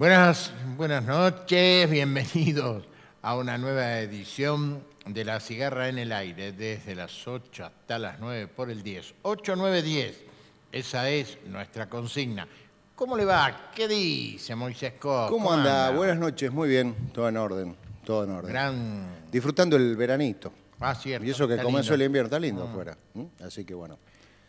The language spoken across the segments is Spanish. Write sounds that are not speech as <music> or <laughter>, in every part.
Buenas, buenas noches, bienvenidos a una nueva edición de La Cigarra en el Aire, desde las 8 hasta las 9 por el 10. 8, 9, 10, esa es nuestra consigna. ¿Cómo le va? ¿Qué dice Moisés Costa? ¿Cómo, anda? Buenas noches, muy bien, todo en orden, todo en orden. Disfrutando el veranito. Ah, cierto. Y eso que comenzó el invierno, está lindo mm. afuera. Así que bueno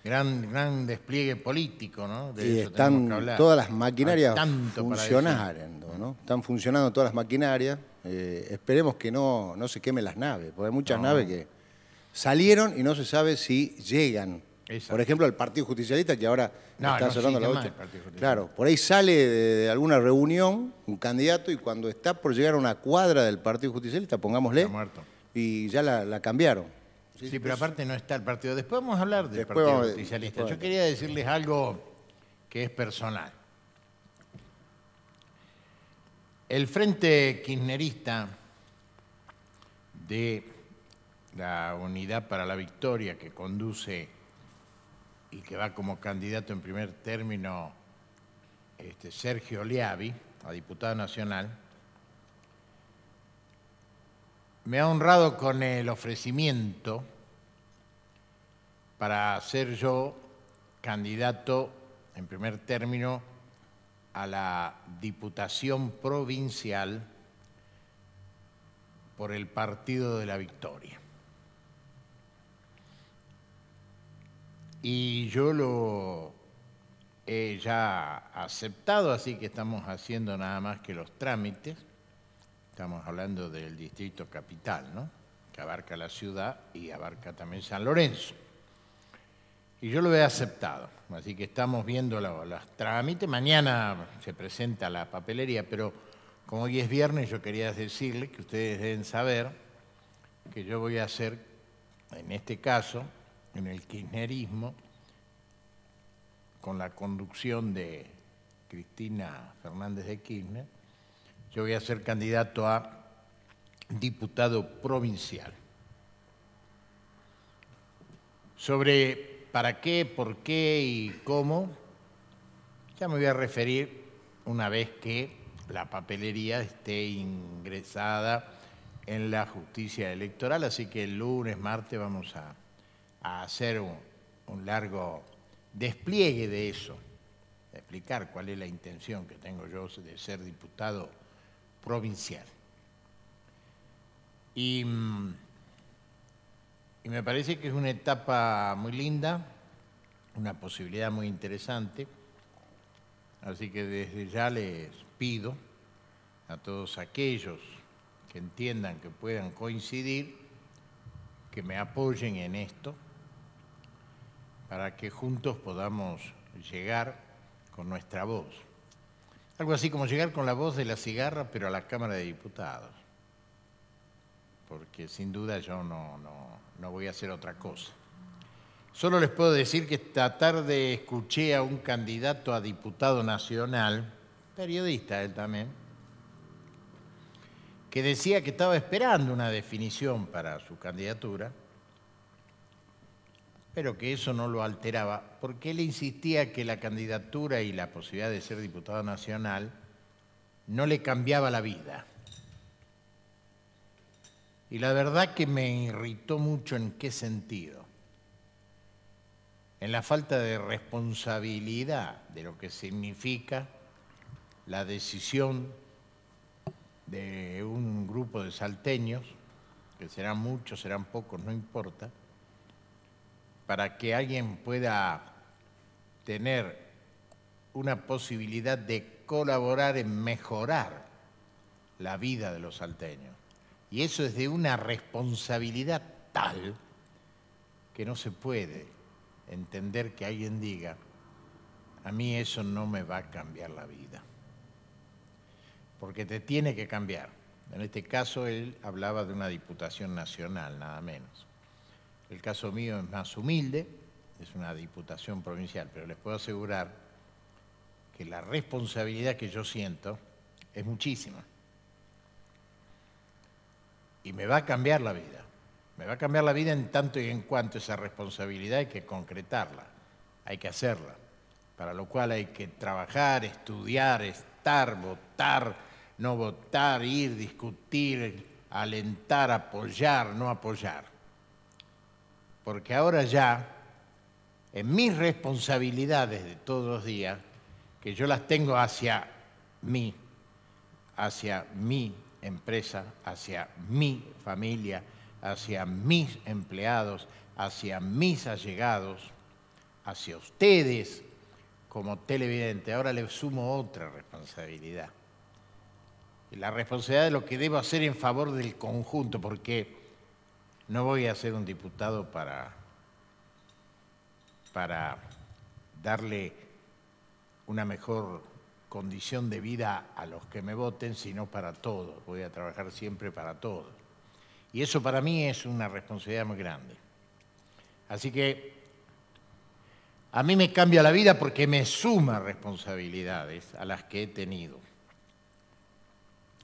gran, gran despliegue político, ¿no? y están todas las maquinarias funcionando, ¿no? Están funcionando todas las maquinarias. Eh, esperemos que no, no se quemen las naves, porque hay muchas naves que salieron y no se sabe si llegan. Por ejemplo, el Partido Justicialista, que ahora está cerrando la noche. Claro, por ahí sale de, alguna reunión un candidato y cuando está por llegar a una cuadra del Partido Justicialista, pongámosle, y ya la cambiaron. Sí, pero aparte no está el partido. Después vamos a hablar del Partido oficialista. Yo quería decirles algo que es personal. El Frente Kirchnerista de la Unidad para la Victoria que conduce y que va como candidato en primer término este, Sergio Liavi a diputado nacional, me ha honrado con el ofrecimiento para ser yo candidato, en primer término, a la Diputación Provincial por el Partido de la Victoria. Y yo lo he ya aceptado, así que estamos haciendo nada más que los trámites Estamos hablando del distrito capital, ¿no? Que abarca la ciudad y abarca también San Lorenzo. Y yo lo he aceptado, así que estamos viendo los, trámites. Mañana se presenta la papelería, pero como hoy es viernes, yo quería decirle que ustedes deben saber que yo voy a hacer, en este caso, en el kirchnerismo, con la conducción de Cristina Fernández de Kirchner, yo voy a ser candidato a diputado provincial. Sobre para qué, por qué y cómo, ya me voy a referir una vez que la papelería esté ingresada en la justicia electoral, así que el lunes, martes vamos a, hacer un, largo despliegue de eso, explicar cuál es la intención que tengo yo de ser diputado provincial. Mm, y, me parece que es una etapa muy linda, una posibilidad muy interesante. Así que desde ya les pido a todos aquellos que entiendan que puedan coincidir, que me apoyen en esto, para que juntos podamos llegar con nuestra voz. Algo así como llegar con la voz de la cigarra, pero a la Cámara de Diputados. Porque sin duda yo no, no voy a hacer otra cosa. Solo les puedo decir que esta tarde escuché a un candidato a diputado nacional, periodista él también, que decía que estaba esperando una definición para su candidatura pero que eso no lo alteraba, porque él insistía que la candidatura y la posibilidad de ser diputado nacional no le cambiaba la vida. Y la verdad que me irritó mucho en qué sentido. En la falta de responsabilidad de lo que significa la decisión de un grupo de salteños, que serán muchos, serán pocos, no importa, para que alguien pueda tener una posibilidad de colaborar en mejorar la vida de los salteños. Y eso es de una responsabilidad tal que no se puede entender que alguien diga, a mí eso no me va a cambiar la vida. Porque te tiene que cambiar. En este caso él hablaba de una diputación nacional, nada menos. El caso mío es más humilde, es una diputación provincial, pero les puedo asegurar que la responsabilidad que yo siento es muchísima. Y me va a cambiar la vida. Me va a cambiar la vida en tanto y en cuanto esa responsabilidad hay que concretarla, hay que hacerla, para lo cual hay que trabajar, estudiar, estar, votar, no votar, ir, discutir, alentar, apoyar, no apoyar porque ahora ya, en mis responsabilidades de todos los días, que yo las tengo hacia mí, hacia mi empresa, hacia mi familia, hacia mis empleados, hacia mis allegados, hacia ustedes como televidente. Ahora le sumo otra responsabilidad. La responsabilidad de lo que debo hacer en favor del conjunto, porque no voy a ser un diputado para, para darle una mejor condición de vida a los que me voten, sino para todos. Voy a trabajar siempre para todos. Y eso para mí es una responsabilidad muy grande. Así que a mí me cambia la vida porque me suma responsabilidades a las que he tenido.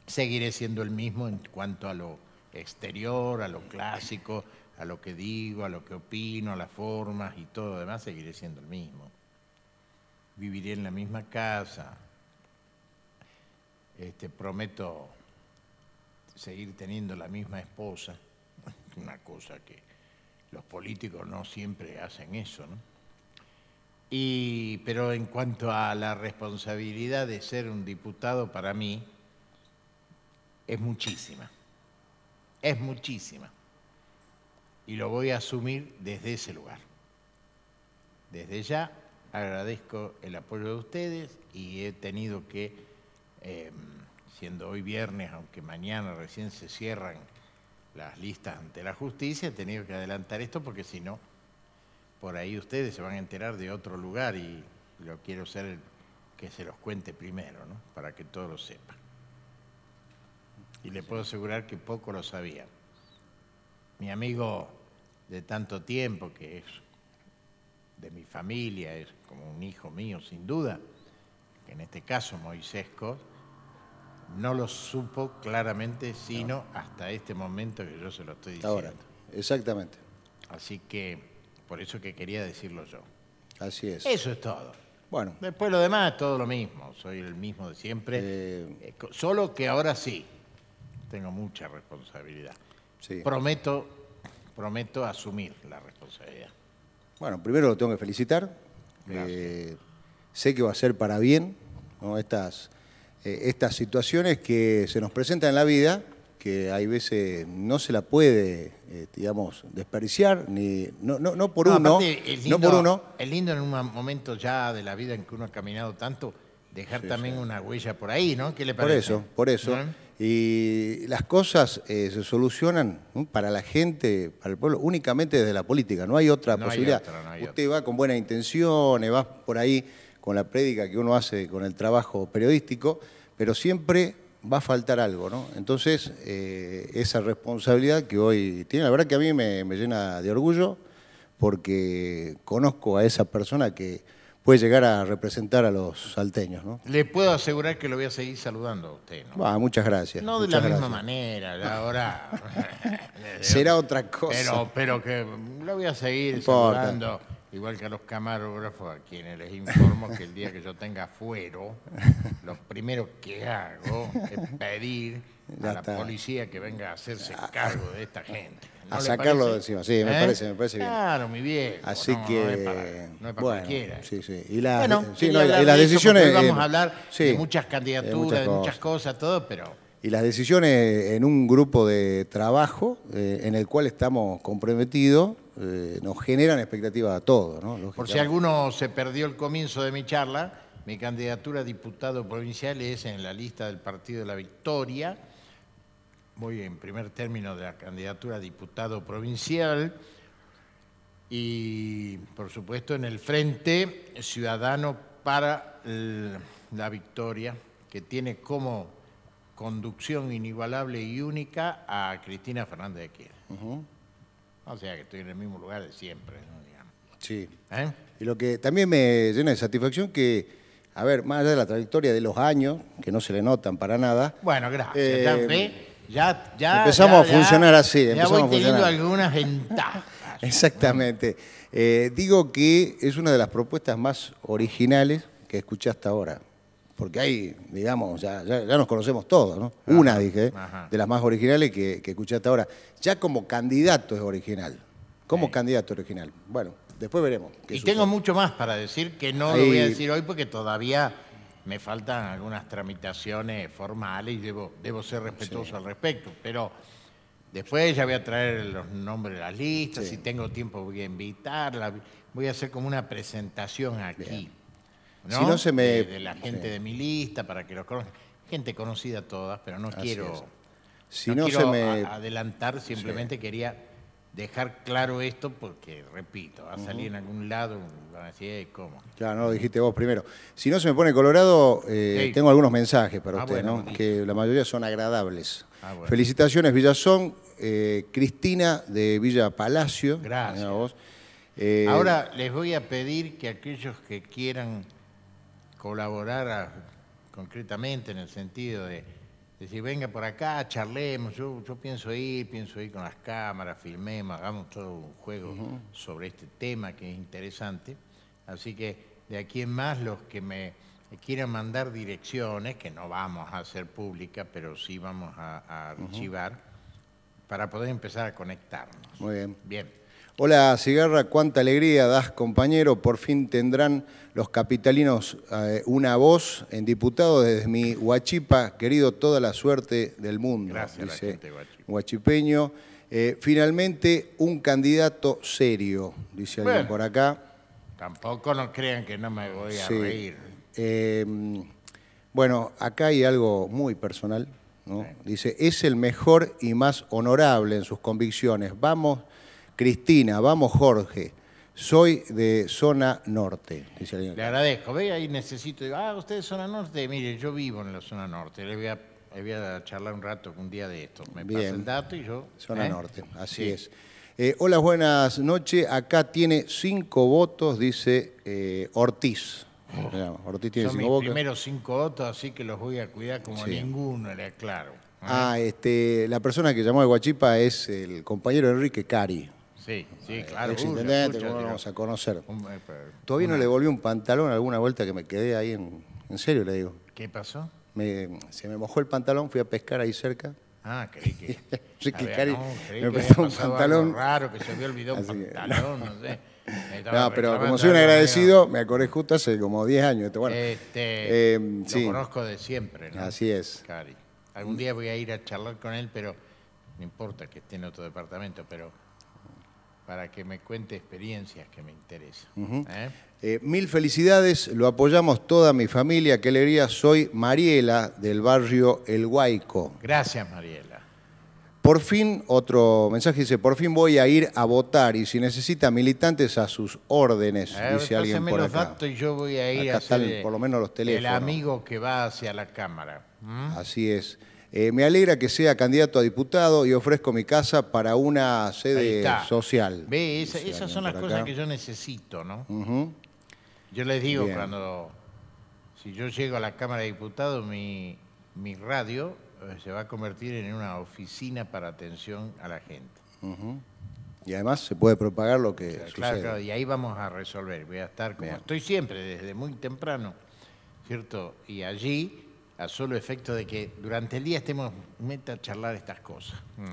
Seguiré siendo el mismo en cuanto a lo exterior, a lo clásico, a lo que digo, a lo que opino, a las formas y todo lo demás, seguiré siendo el mismo. Viviré en la misma casa. Este, prometo seguir teniendo la misma esposa, <laughs> una cosa que los políticos no siempre hacen eso, ¿no? pero en cuanto a la responsabilidad de ser un diputado, para mí es muchísima es muchísima. Y lo voy a asumir desde ese lugar. Desde ya agradezco el apoyo de ustedes y he tenido que, eh, siendo hoy viernes, aunque mañana recién se cierran las listas ante la justicia, he tenido que adelantar esto porque si no, por ahí ustedes se van a enterar de otro lugar y lo quiero ser que se los cuente primero, ¿no? para que todos lo sepan y le puedo asegurar que poco lo sabía. Mi amigo de tanto tiempo, que es de mi familia, es como un hijo mío sin duda, que en este caso Moisesco, no lo supo claramente sino hasta este momento que yo se lo estoy diciendo. Ahora, exactamente. Así que por eso que quería decirlo yo. Así es. Eso es todo. Bueno. Después lo demás es todo lo mismo, soy el mismo de siempre, eh, eh, solo que ahora sí, tengo mucha responsabilidad. Prometo, prometo asumir la responsabilidad. Bueno, primero lo tengo que felicitar. Eh, sé que va a ser para bien ¿no? estas, eh, estas situaciones que se nos presentan en la vida, que hay veces no se la puede, eh, digamos, desperdiciar, ni, no, no, no por uno. no por uno. Es lindo en un momento ya de la vida en que uno ha caminado tanto, dejar también una huella por ahí, ¿no? ¿Qué le parece? Por eso, por eso. ¿Mm? Y las cosas eh, se solucionan para la gente, para el pueblo, únicamente desde la política, no hay otra posibilidad. Usted va con buenas intenciones, va por ahí con la prédica que uno hace con el trabajo periodístico, pero siempre va a faltar algo, ¿no? Entonces, eh, esa responsabilidad que hoy tiene, la verdad que a mí me, me llena de orgullo, porque conozco a esa persona que puede llegar a representar a los salteños. ¿no? Le puedo asegurar que lo voy a seguir saludando a usted. ¿no? muchas gracias. No de la misma manera, ahora. <laughs> Será otra cosa. Pero, que lo voy a seguir saludando, igual que a los camarógrafos, a quienes les informo que el día que yo tenga fuero, <laughs> lo primero que hago es pedir a la policía que venga a hacerse cargo de esta gente a sacarlo de encima, sí, me ¿Eh? parece, me parece bien. Claro, muy bien Así que, no es para, bueno, cualquiera. Sí, sí. Y, las decisiones... vamos a hablar de muchas candidaturas, de muchas, cosas, todo, pero... Y las decisiones en un grupo de trabajo eh, en el cual estamos comprometidos eh, nos generan expectativas a todos. Por si alguno se perdió el comienzo de mi charla, mi candidatura a diputado provincial es en la lista del Partido de la Victoria voy en primer término de la candidatura a diputado provincial y, por supuesto, en el Frente Ciudadano para la Victoria, que tiene como conducción inigualable y única a Cristina Fernández de Kirchner. O sea que estoy en el mismo lugar de siempre, Sí. ¿Eh? Y lo que también me llena de satisfacción que a ver, más allá de la trayectoria de los años, que no se le notan para nada. Bueno, gracias. Ya, empezamos a funcionar así. Ya voy teniendo algunas ventajas. <laughs> Exactamente. Eh, digo que es una de las propuestas más originales que escuché hasta ahora. Porque hay, digamos, ya, nos conocemos todos, ¿no? una, dije, de las más originales que, escuché hasta ahora. Ya como candidato es original. Como candidato original. Bueno, después veremos. y tengo mucho más para decir que no lo voy a decir hoy porque todavía me faltan algunas tramitaciones formales y debo, debo ser respetuoso al respecto, pero después ya voy a traer los nombres de las listas, si tengo tiempo voy a invitarla, voy a hacer como una presentación aquí. Si no se me... de, la gente de mi lista para que los conozcan. Gente conocida todas, pero no quiero, si no se me... adelantar, simplemente quería dejar claro esto porque, repito, va a salir en algún lado, van a de ¿cómo? Claro, no lo dijiste vos primero. Si no se me pone colorado, eh, tengo algunos mensajes para ah, ustedes ¿no? Que la mayoría son agradables. Ah, Felicitaciones, Villazón. Eh, Cristina de Villa Palacio. Gracias. Eh, Ahora les voy a pedir que aquellos que quieran colaborar concretamente en el sentido de Decir, venga por acá, charlemos, yo, yo pienso ir, pienso ir con las cámaras, filmemos, hagamos todo un juego sobre este tema que es interesante. Así que de aquí en más los que me quieran mandar direcciones, que no vamos a hacer pública, pero sí vamos a, archivar, para poder empezar a conectarnos. Muy bien. Bien. Hola Cigarra, cuánta alegría das compañero, por fin tendrán los capitalinos eh, una voz en diputado desde mi Huachipa, querido, toda la suerte del mundo, Gracias huachipeño. Eh, finalmente, un candidato serio, dice alguien por acá. Tampoco no crean que no me voy a reír. Em, bueno, acá hay algo muy personal, ¿no? Dice, es el mejor y más honorable en sus convicciones. Vamos Cristina, vamos Jorge, soy de zona norte. Le agradezco, ve ahí necesito, ah, usted es zona norte, mire, yo vivo en la zona norte, le voy a, voy a charlar un rato un día de esto, me pasa el dato y yo... Zona ¿eh? norte, así es. Eh, hola, buenas noches, acá tiene cinco votos, dice eh, Ortiz. Oh. Ortiz tiene Son cinco mis primeros cinco votos, así que los voy a cuidar como ninguno, le aclaro. Ah, este, la persona que llamó de Guachipa es el compañero Enrique Cari. Sí, sí, eh, claro. Ex vamos a conocer? Eh, Todavía no le volví un pantalón alguna vuelta que me quedé ahí, en, en serio le digo. ¿Qué pasó? se me mojó el pantalón, fui a pescar ahí cerca. Ah, creí que. <laughs> Cari me un pantalón. raro que se había olvidado pantalón, no, sé. <laughs> No, pero como soy un agradecido, me acordé justo hace como 10 años. Bueno, este, em, lo conozco de siempre, ¿no? Así es. Cari. Algún día voy a ir a charlar con él, pero no importa que esté en otro departamento, pero para que me cuente experiencias que me interesan. ¿eh? Eh, mil felicidades, lo apoyamos toda mi familia, qué alegría, soy Mariela del barrio El Guaico. Gracias Mariela. Por fin, otro mensaje dice, por fin voy a ir a votar y si necesita militantes a sus órdenes, dice alguien por los acá. y yo voy a ir acá a por lo menos los teléfonos. El amigo que va hacia la cámara. Así es. Eh, me alegra que sea candidato a diputado y ofrezco mi casa para una sede social. Ve, esas son las cosas que yo necesito, ¿no? Yo les digo, cuando si yo llego a la Cámara de Diputados, mi, mi radio eh, se va a convertir en una oficina para atención a la gente. Y además se puede propagar lo que sucede. Claro, claro, y ahí vamos a resolver. Voy a estar como estoy siempre, desde muy temprano, ¿cierto? Y allí a solo efecto de que durante el día estemos meta a charlar estas cosas. Mm.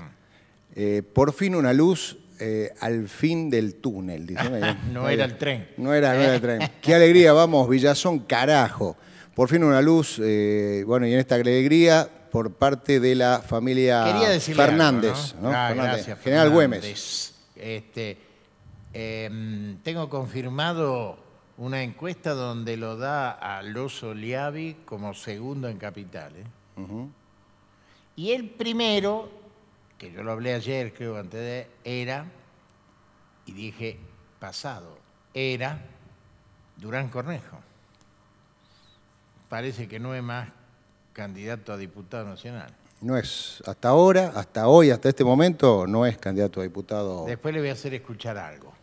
Eh, por fin una luz eh, al fin del túnel. Dice. <laughs> no era el tren. No era, el tren. Qué alegría, vamos, Villazón, carajo. Por fin una luz, eh, bueno, y en esta alegría por parte de la familia Fernández, ¿no? Ah, General Güemes. Este, em, tengo confirmado una encuesta donde lo da a Loso liavi como segundo en Capital. Y el primero, que yo lo hablé ayer, creo, antes de, era, y dije pasado, era Durán Cornejo. Parece que no es más candidato a diputado nacional. No es, hasta ahora, hasta hoy, hasta este momento, no es candidato a diputado. Después le voy a hacer escuchar algo.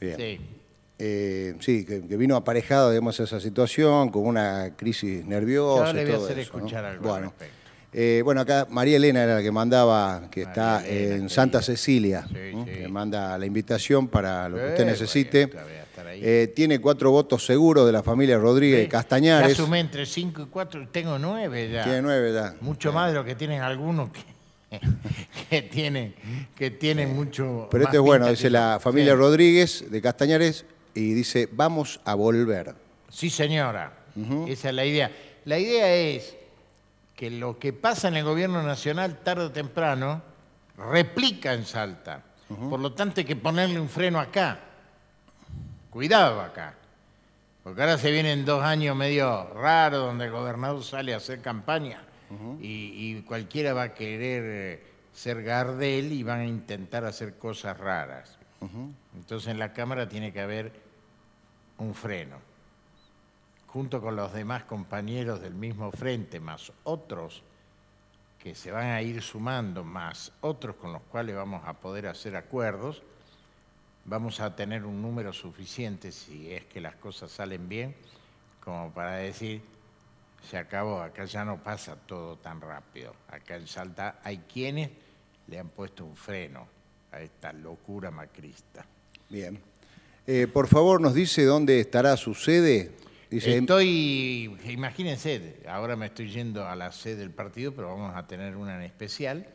Bien. Sí. Eh, sí, que, vino aparejado, digamos, esa situación con una crisis nerviosa. le voy a hacer escuchar algo bueno. Eh, bueno, acá María Elena era la que mandaba, que está en Santa Cecilia, que manda la invitación para lo que usted eh, necesite. tiene cuatro votos seguros de la familia Rodríguez de Castañares. Ya sumé entre cinco y cuatro, tengo nueve ya. Tiene nueve ya. Mucho más de lo que tienen algunos que <laughs> que tienen que mucho. Pero esto es bueno, dice la familia Rodríguez de Castañares, y dice, vamos a volver. Sí, señora. Esa es la idea. La idea es que lo que pasa en el gobierno nacional tarde o temprano replica en Salta. Por lo tanto, hay que ponerle un freno acá. Cuidado acá. Porque ahora se vienen dos años medio raros donde el gobernador sale a hacer campaña y, y, cualquiera va a querer eh, ser Gardel y van a intentar hacer cosas raras. Entonces en la Cámara tiene que haber un freno, junto con los demás compañeros del mismo frente, más otros que se van a ir sumando, más otros con los cuales vamos a poder hacer acuerdos, vamos a tener un número suficiente, si es que las cosas salen bien, como para decir, se acabó, acá ya no pasa todo tan rápido. Acá en Salta hay quienes le han puesto un freno a esta locura macrista. Bien. Eh, por favor, nos dice dónde estará su sede. estoy, imagínense, ahora me estoy yendo a la sede del partido, pero vamos a tener una en especial,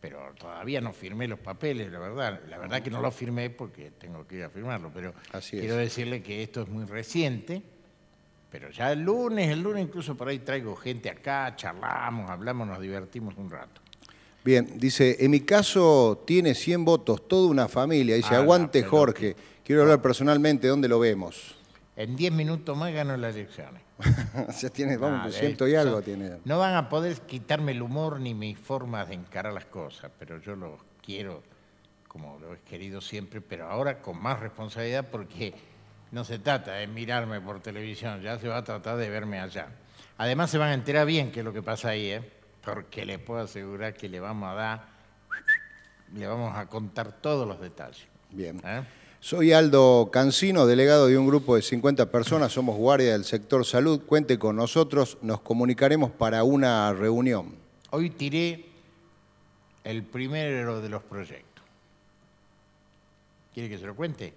pero todavía no firmé los papeles, la verdad. La verdad que no los firmé porque tengo que ir a firmarlo, pero quiero decirle que esto es muy reciente, pero ya el lunes, el lunes incluso por ahí traigo gente acá, charlamos, hablamos, nos divertimos un rato. Bien, dice, en mi caso tiene 100 votos, toda una familia, dice, ah, aguante Jorge. Quiero hablar personalmente, ¿dónde lo vemos? En 10 minutos más gano las elecciones. <laughs> ya tiene, vamos, y eh, algo tiene. No van a poder quitarme el humor ni mi forma de encarar las cosas, pero yo lo quiero como lo he querido siempre, pero ahora con más responsabilidad porque no se trata de mirarme por televisión, ya se va a tratar de verme allá. Además se van a enterar bien qué es lo que pasa ahí, ¿eh? porque les puedo asegurar que le vamos a dar, le vamos a contar todos los detalles. Bien. ¿Eh? Soy Aldo Cancino, delegado de un grupo de 50 personas, somos guardia del sector salud. Cuente con nosotros, nos comunicaremos para una reunión. Hoy tiré el primero de los proyectos. ¿Quiere que se lo cuente?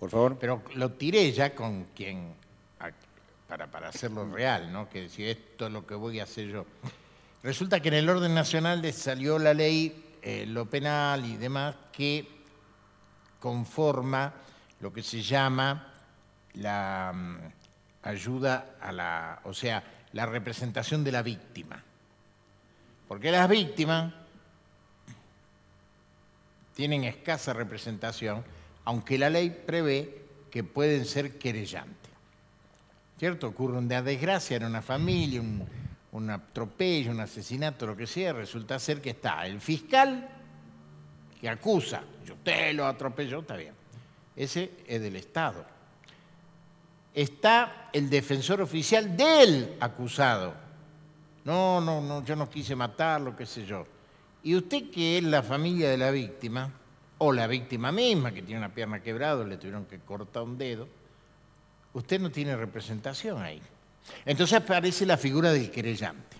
Por favor. Pero lo tiré ya con quien, para, para hacerlo real, ¿no? Que decir, esto es lo que voy a hacer yo. Resulta que en el orden nacional salió la ley, eh, lo penal y demás, que conforma lo que se llama la mm, ayuda a la, o sea, la representación de la víctima. Porque las víctimas tienen escasa representación, aunque la ley prevé que pueden ser querellantes. ¿Cierto? Ocurre una desgracia en una familia, un, un atropello, un asesinato, lo que sea, resulta ser que está el fiscal que acusa usted lo atropelló, está bien. Ese es del Estado. Está el defensor oficial del acusado. No, no, no, yo no quise matarlo, qué sé yo. Y usted que es la familia de la víctima, o la víctima misma que tiene una pierna quebrada, le tuvieron que cortar un dedo, usted no tiene representación ahí. Entonces aparece la figura del querellante.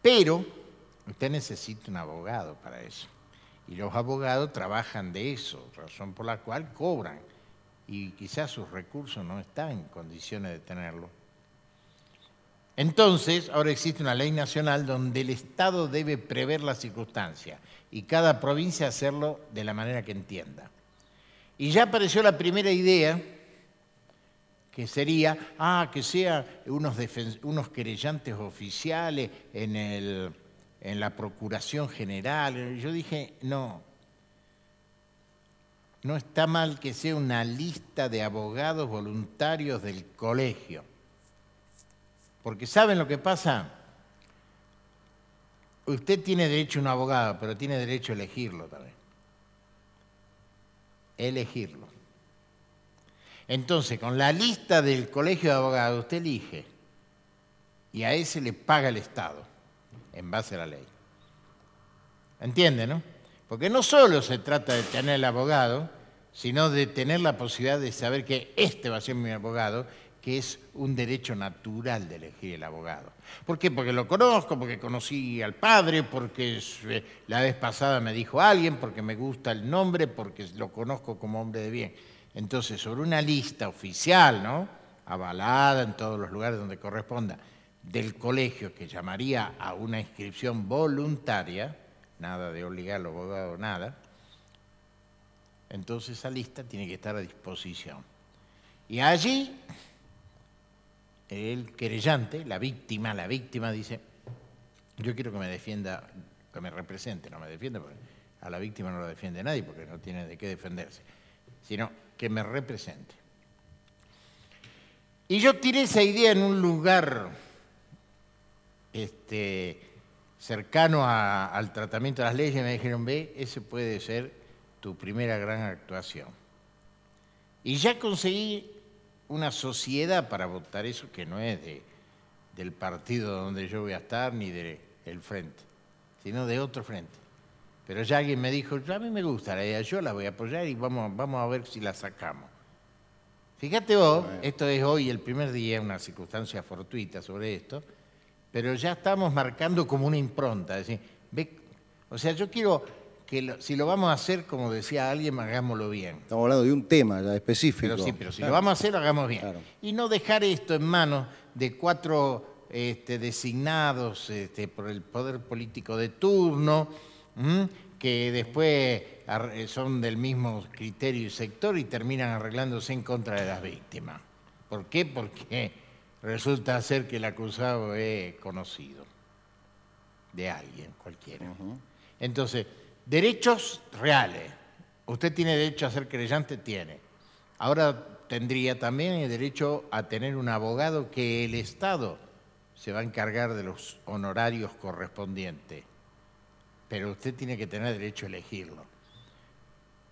Pero usted necesita un abogado para eso. Y los abogados trabajan de eso, razón por la cual cobran. Y quizás sus recursos no están en condiciones de tenerlo. Entonces, ahora existe una ley nacional donde el Estado debe prever las circunstancias y cada provincia hacerlo de la manera que entienda. Y ya apareció la primera idea, que sería, ah, que sean unos, unos querellantes oficiales en el, en la Procuración General. Yo dije, no, no está mal que sea una lista de abogados voluntarios del colegio. Porque ¿saben lo que pasa? Usted tiene derecho a un abogado, pero tiene derecho a elegirlo también. Elegirlo. Entonces, con la lista del colegio de abogados, usted elige y a ese le paga el Estado en base a la ley. ¿Entiende, no? Porque no solo se trata de tener el abogado, sino de tener la posibilidad de saber que este va a ser mi abogado, que es un derecho natural de elegir el abogado. ¿Por qué? Porque lo conozco, porque conocí al padre, porque eh, la vez pasada me dijo alguien, porque me gusta el nombre, porque lo conozco como hombre de bien. Entonces, sobre una lista oficial, ¿no? Avalada en todos los lugares donde corresponda, del colegio que llamaría a una inscripción voluntaria, nada de obligarlo, abogado, nada, entonces esa lista tiene que estar a disposición. Y allí el querellante, la víctima, la víctima dice, yo quiero que me defienda, que me represente, no me defienda, porque a la víctima no la defiende nadie porque no tiene de qué defenderse, sino que me represente. Y yo tiré esa idea en un lugar este, cercano al tratamiento de las leyes, me dijeron, ve, ese puede ser tu primera gran actuación. Y ya conseguí una sociedad para votar eso que no es de, del partido donde yo voy a estar ni del frente, sino de otro frente. Pero ya alguien me dijo, a mí me gusta la idea, yo la voy a apoyar y vamos, vamos a ver si la sacamos. Fíjate vos, esto es hoy el primer día, una circunstancia fortuita sobre esto, pero ya estamos marcando como una impronta. o sea, yo quiero que si lo vamos a hacer, como decía alguien, hagámoslo bien. Estamos hablando de un tema ya específico. Pero sí, pero si lo vamos a hacer, hagámoslo hagamos bien. Y no dejar esto en manos de cuatro este, designados este, por el poder político de turno, que después son del mismo criterio y sector y terminan arreglándose en contra de las víctimas. ¿Por qué? Porque Resulta ser que el acusado es conocido de alguien, cualquiera. Entonces, derechos reales. Usted tiene derecho a ser creyente, tiene. Ahora tendría también el derecho a tener un abogado que el Estado se va a encargar de los honorarios correspondientes. Pero usted tiene que tener derecho a elegirlo.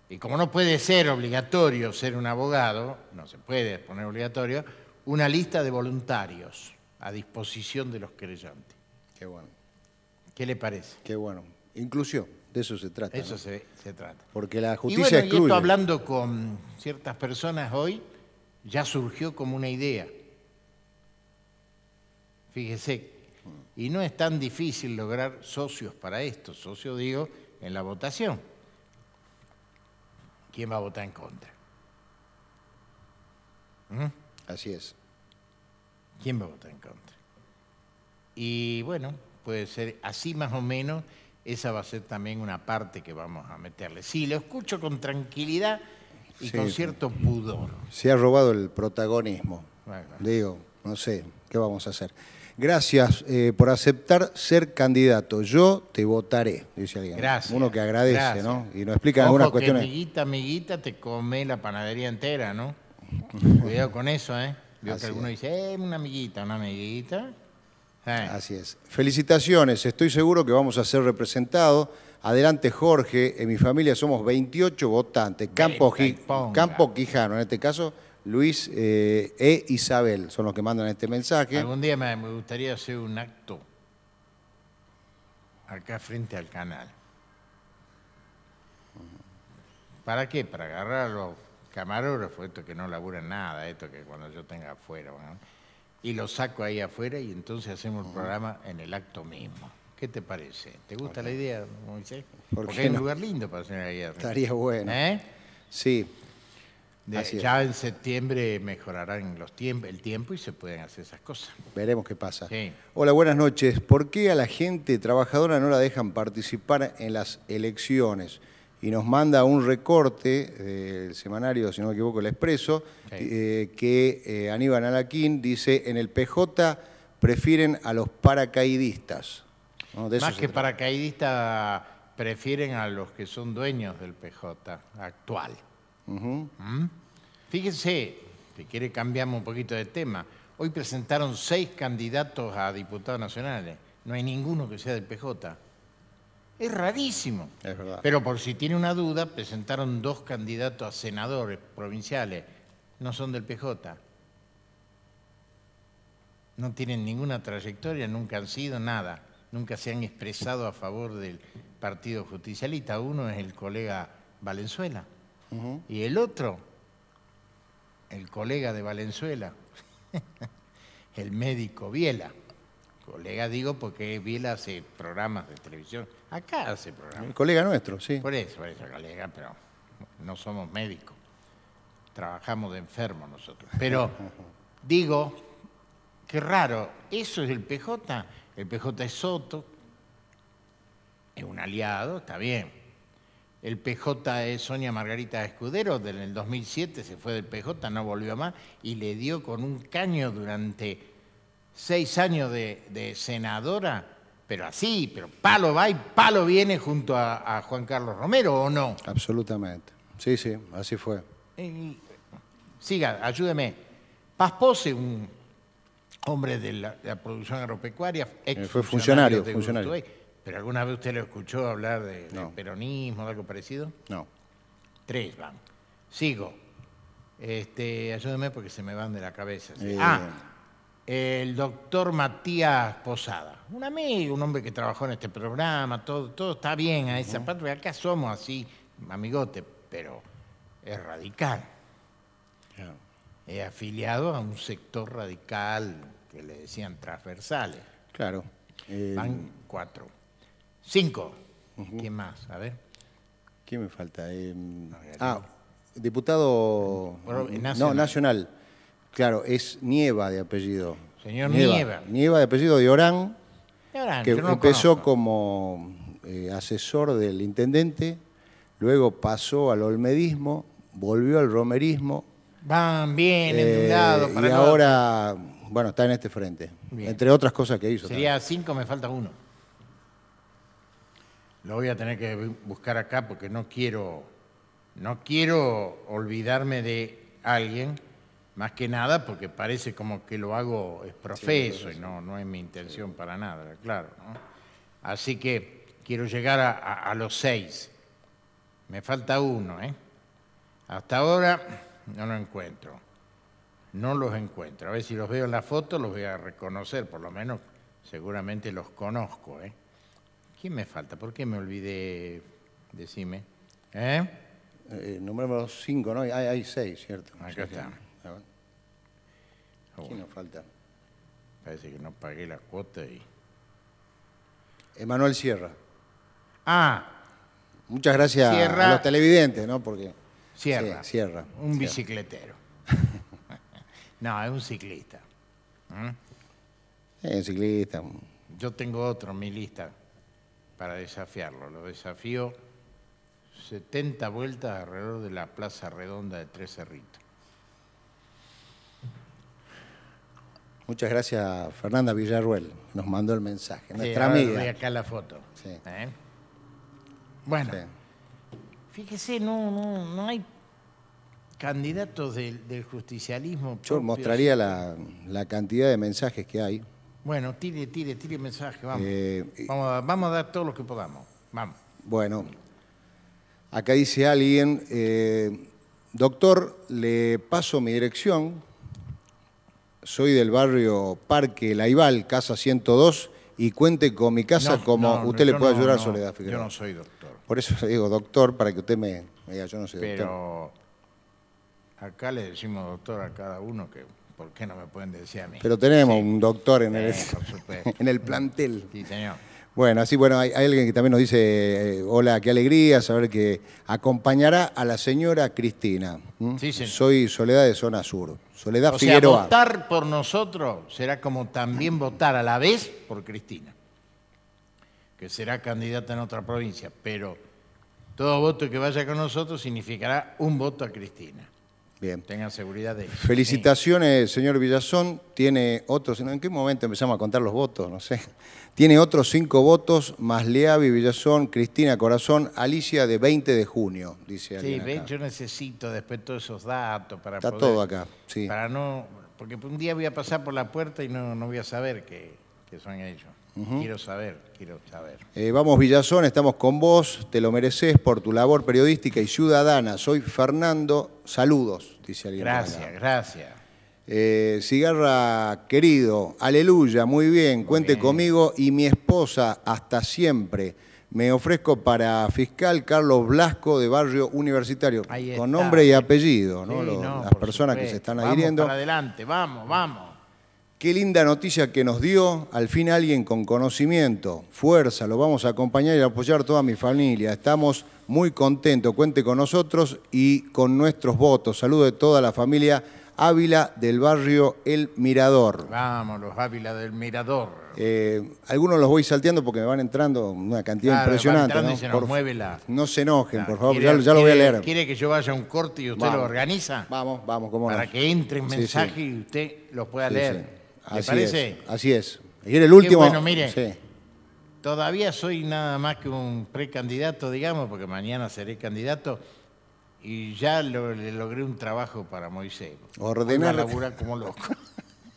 Y como no puede ser obligatorio ser un abogado, no se puede poner obligatorio, una lista de voluntarios a disposición de los creyentes. Qué bueno. ¿Qué le parece? Qué bueno. Inclusión, de eso se trata. Eso se, trata. Porque la justicia y bueno, Y esto hablando con ciertas personas hoy, ya surgió como una idea. Fíjese, y no es tan difícil lograr socios para esto, socio digo, en la votación. ¿Quién va a votar en contra? ¿Mm? Así es. ¿Quién va a votar en contra? Y bueno, puede ser así más o menos, esa va a ser también una parte que vamos a meterle. Sí, lo escucho con tranquilidad y con cierto pudor. Se ha robado el protagonismo. Digo, no sé, ¿qué vamos a hacer? Gracias eh, por aceptar ser candidato. Yo te votaré, dice alguien. Gracias. Uno que agradece, ¿no? Y nos explica algunas cuestiones. amiguita, amiguita, te come la panadería entera, ¿no? Cuidado con eso, ¿eh? Veo que alguno dice, eh, una amiguita, una amiguita. Ah. Así es. Felicitaciones, estoy seguro que vamos a ser representados. Adelante, Jorge. En mi familia somos 28 votantes. Campo, Campo Quijano, en este caso, Luis eh, e Isabel son los que mandan este mensaje. Algún día me gustaría hacer un acto acá frente al canal. ¿Para qué? Para agarrarlo camarógrafo, esto que no laburan nada, esto que cuando yo tenga afuera. y lo saco ahí afuera y entonces hacemos el programa en el acto mismo. ¿Qué te parece? ¿Te gusta la idea, Porque es un lugar lindo para hacer una guerra. Estaría bueno. ¿Eh? Sí. ya en septiembre mejorarán los el tiempo y se pueden hacer esas cosas. Veremos qué pasa. Hola, buenas noches. ¿Por qué a la gente trabajadora no la dejan participar en las elecciones? y nos manda un recorte del semanario, si no me equivoco, El Expreso, eh, que eh, Aníbal Alaquín dice, en el PJ prefieren a los paracaidistas. Más que paracaidistas, prefieren a los que son dueños del PJ actual. ¿Mm? Fíjense, si quiere cambiamos un poquito de tema, hoy presentaron seis candidatos a diputados nacionales, no hay ninguno que sea del PJ. Es rarísimo. Pero por si tiene una duda, presentaron dos candidatos a senadores provinciales. No son del PJ. No tienen ninguna trayectoria, nunca han sido nada. Nunca se han expresado a favor del Partido Justicialista. Uno es el colega Valenzuela. Y el otro, el colega de Valenzuela, <laughs> el médico Viela. Colega digo porque Viela hace programas de televisión Acá hace ah, programa. Un colega nuestro, sí. Por eso, por eso, colega, pero no somos médicos. Trabajamos de enfermos nosotros. Pero <laughs> digo, qué raro, eso es el PJ. El PJ es Soto, es un aliado, está bien. El PJ es Sonia Margarita Escudero, en el 2007 se fue del PJ, no volvió más, y le dio con un caño durante seis años de senadora pero así, pero palo va y palo viene junto a, Juan Carlos Romero, ¿o no? Absolutamente. Sí, sí, así fue. siga, ayúdeme. Paz Pose, un hombre de la, producción agropecuaria, eh, fue funcionario, funcionario. ¿Pero alguna vez usted lo escuchó hablar de, peronismo, de peronismo algo parecido? No. Tres van. Sigo. Este, ayúdeme porque se me van de la cabeza. Eh, ah, el doctor Matías Posada, un amigo, un hombre que trabajó en este programa, todo, todo está bien a ¿eh? esa patria, acá somos así, amigote, pero es radical. He afiliado a un sector radical que le decían transversales. Claro. Van cuatro. Cinco. ¿Quién más? A ver. ¿Qué me falta? Em, ah, diputado no, nacional. Claro, es Nieva de apellido. Señor Nieva. Nieva, de apellido de Orán, que empezó como eh, asesor del intendente, luego pasó al olmedismo, volvió al romerismo. Van bien, eh, Y ahora, bueno, está en este frente. Entre otras cosas que hizo. Sería cinco, me falta uno. Lo voy a tener que buscar acá porque no quiero, no quiero olvidarme de alguien más que nada porque parece como que lo hago es profeso y no, no es mi intención para nada, claro. Así que quiero llegar a, los seis. Me falta uno, ¿eh? Hasta ahora no lo encuentro. No los encuentro. A ver si los veo en la foto, los voy a reconocer, por lo menos seguramente los conozco, ¿eh? ¿Quién me falta? ¿Por qué me olvidé? Decime. ¿Eh? eh cinco, ¿no? Hay, seis, ¿cierto? Acá está. Ah, ah, falta? Parece que no pagué la cuota y. Emanuel Sierra. Ah. Muchas gracias a los televidentes, ¿no? Porque. Sierra. Sierra. Un bicicletero. <laughs> no, es un ciclista. ¿Mm? Es un ciclista. Yo tengo otro en mi lista para desafiarlo. Lo desafío 70 vueltas alrededor de la Plaza Redonda de Tres Cerritos. Muchas gracias, Fernanda Villarruel. Nos mandó el mensaje. Nuestra amiga. acá la foto. ¿Eh? Bueno, fíjese, no, no, no hay candidatos del, justicialismo. Yo mostraría la, cantidad de mensajes que hay. Bueno, tire, tire, tire mensaje, vamos. Eh, a, dar todo lo que podamos. Vamos. Bueno, acá dice alguien, eh, doctor, le paso mi dirección soy del barrio Parque Laival, casa 102, y cuente con mi casa como usted le puede ayudar, Soledad Figueroa. Yo no soy doctor. Por eso le digo doctor, para que usted me, diga, yo no soy doctor. Pero acá le decimos doctor a cada uno que ¿por qué no me pueden decir a mí? Pero tenemos un doctor en, el, <laughs> en el plantel. Sí, señor. Bueno, así bueno, hay, alguien que también nos dice, eh, hola, qué alegría saber que acompañará a la señora Cristina. Soy Soledad de Zona Sur, Soledad o Figueroa. votar por nosotros será como también votar a la vez por Cristina, que será candidata en otra provincia, pero todo voto que vaya con nosotros significará un voto a Cristina. Bien. Tengan seguridad de... Felicitaciones, señor Villazón. Tiene otros... ¿En qué momento empezamos a contar los votos? No sé. Tiene otros cinco votos, más Leavi Villazón, Cristina Corazón, Alicia de 20 de junio, dice Sí, yo necesito después todos esos datos para Está todo acá, sí. no... Porque un día voy a pasar por la puerta y no, voy a saber que, que son ellos. Quiero saber, quiero saber. Eh, vamos, Villazón, estamos con vos, te lo mereces por tu labor periodística y ciudadana. Soy Fernando, saludos, dice Gracias, gracias. Eh, cigarra querido, aleluya, muy bien, cuente conmigo y mi esposa hasta siempre. Me ofrezco para fiscal Carlos Blasco de Barrio Universitario, con nombre y apellido, ¿no? las personas que se están adhiriendo. Vamos adelante, vamos, vamos. Qué linda noticia que nos dio, al fin alguien con conocimiento, fuerza, lo vamos a acompañar y apoyar toda mi familia. Estamos muy contentos, cuente con nosotros y con nuestros votos. Saludo de toda la familia Ávila del barrio El Mirador. Vamos, los Ávila del Mirador. Eh, algunos los voy salteando porque me van entrando una cantidad impresionante. ¿no? se enojen, por favor, ya, lo voy a leer. ¿Quiere que yo vaya a un corte y usted lo organiza? Vamos, vamos, cómo Para que entre el mensaje y usted los pueda leer. Así parece? Es, así es. Y era el último. bueno, mire. Todavía soy nada más que un precandidato, digamos, porque mañana seré candidato y ya le logré un trabajo para Moisés. Ordenar. laburar como loco.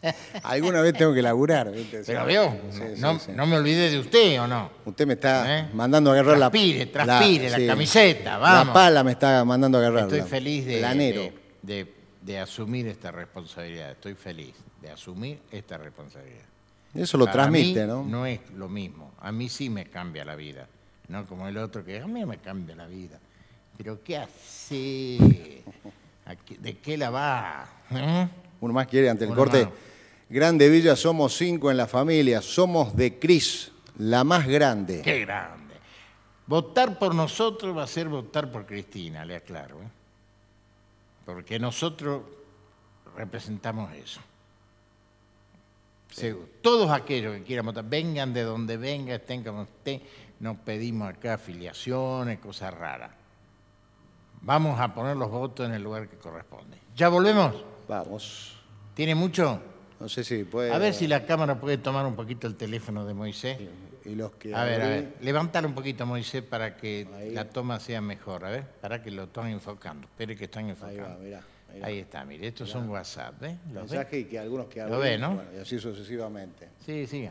<laughs> Alguna vez tengo que laburar. <laughs> Pero veo, no, me olvidé de usted, ¿o no? Usted me está ¿Eh? mandando a agarrar la... Transpire, la, la camiseta, vamos. La pala me está mandando a agarrar. Estoy feliz de, de, de, asumir esta responsabilidad, estoy feliz de asumir esta responsabilidad. Eso lo transmite, ¿no? No es lo mismo. A mí sí me cambia la vida. No como el otro que a mí me cambia la vida. Pero ¿qué hace? ¿De qué la va? ¿Eh? Uno más quiere ante el corte. Grande Villa, somos cinco en la familia. Somos de Cris, la más grande. Qué grande. Votar por nosotros va a ser votar por Cristina, le aclaro. ¿eh? Porque nosotros representamos eso. Seguro. Todos aquellos que quieran votar, vengan de donde vengan, estén como estén, no pedimos acá afiliaciones, cosas raras. Vamos a poner los votos en el lugar que corresponde. ¿Ya volvemos? Vamos. ¿Tiene mucho? No sé si puede... A ver si la cámara puede tomar un poquito el teléfono de Moisés. Y los que... A ver, a ver, levantar un poquito Moisés para que la toma sea mejor. A ver, para que lo estén enfocando. Espere que están enfocando. Ahí va, mirá. Ahí está, mire, estos son WhatsApp, ¿eh? ¿Los mensajes que algunos que Lo ¿no? y así sucesivamente. Sí, Sí.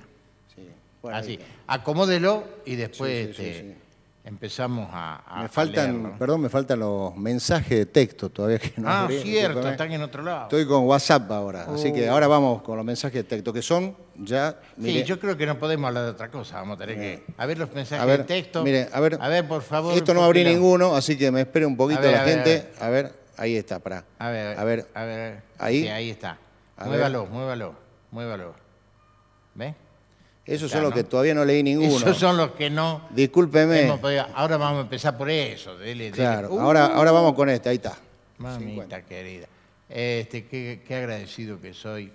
Bueno, así, acomódelo y después este, empezamos a, me faltan, Perdón, me faltan los mensajes de texto todavía que no Ah, cierto, están en otro lado. Estoy con WhatsApp ahora, así que oh. ahora vamos con los mensajes de texto, que son ya... sí, yo creo que no podemos hablar de otra cosa, vamos a tener que... A ver los mensajes de texto. Mire, a ver, a ver, por favor... Esto no abrí ninguno, así que me espere un poquito la gente. A ver, Ahí está, para. A ver, a ver. A ver. Ahí. Sí, ahí está. muévalo, muévalo, muévalo. ¿Ves? Esos son los que todavía no leí ninguno. Esos son los que no. Discúlpeme. Ahora vamos a empezar por eso. Dele, Claro, ahora, uh. ahora vamos con este, ahí está. Mamita querida. Este, qué, agradecido que soy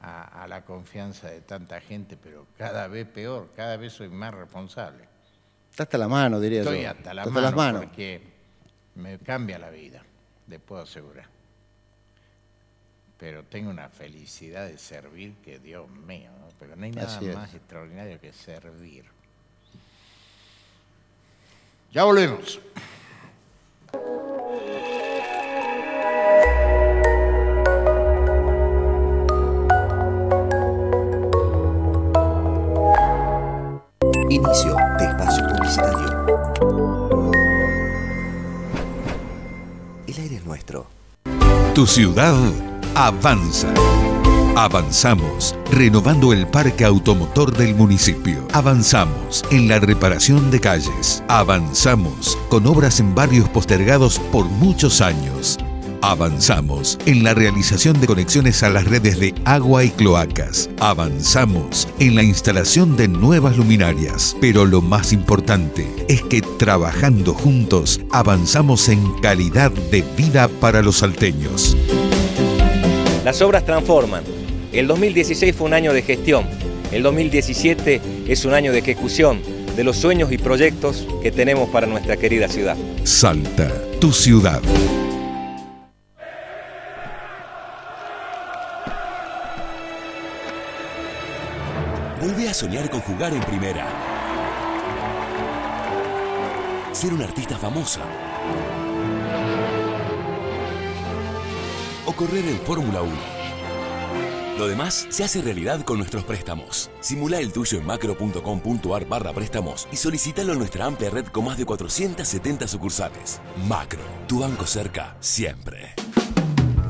a, la confianza de tanta gente, pero cada vez peor, cada vez soy más responsable. Está hasta la mano, diría yo. Estoy hasta, la mano las manos. Porque me cambia la vida le puedo asegurar. Pero tengo una felicidad de servir que Dios mío, pero no hay nada más extraordinario que servir. Ya volvemos. Inicio de espacio publicitario. nuestro. Tu ciudad avanza. Avanzamos, renovando el parque automotor del municipio. Avanzamos en la reparación de calles. Avanzamos con obras en barrios postergados por muchos años. Avanzamos en la realización de conexiones a las redes de agua y cloacas. Avanzamos en la instalación de nuevas luminarias. Pero lo más importante es que trabajando juntos avanzamos en calidad de vida para los salteños. Las obras transforman. El 2016 fue un año de gestión. El 2017 es un año de ejecución de los sueños y proyectos que tenemos para nuestra querida ciudad. Salta, tu ciudad. soñar con jugar en primera. Ser un artista famosa. O correr en Fórmula 1. Lo demás se hace realidad con nuestros préstamos. Simula el tuyo en macro.com.ar barra préstamos y solicítalo en nuestra amplia red con más de 470 sucursales. Macro, tu banco cerca, siempre.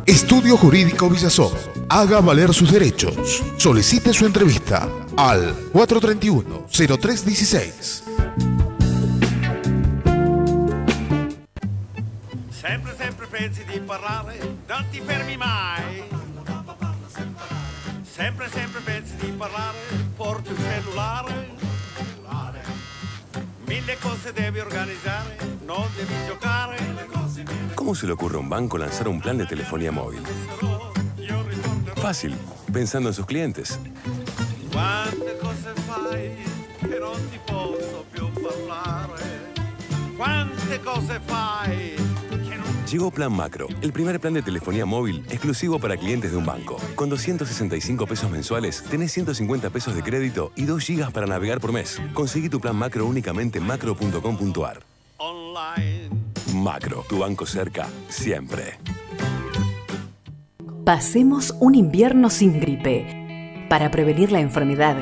Estudio Jurídico Villazón. Haga valer sus derechos. Solicite su entrevista al 431-0316. Sempre, sempre pensi di parlare, non ti fermi mai. Sempre, sempre pensi di parlare, por il cellulare. Mille cose devi organizzare, non devi giocare. ¿Cómo se le ocurre a un banco lanzar un plan de telefonía móvil? Fácil, pensando en sus clientes. Llegó Plan Macro, el primer plan de telefonía móvil exclusivo para clientes de un banco. Con 265 pesos mensuales, tenés 150 pesos de crédito y 2 gigas para navegar por mes. Conseguí tu plan macro únicamente en macro.com.ar. Macro, tu banco cerca, siempre. Pasemos un invierno sin gripe. Para prevenir la enfermedad,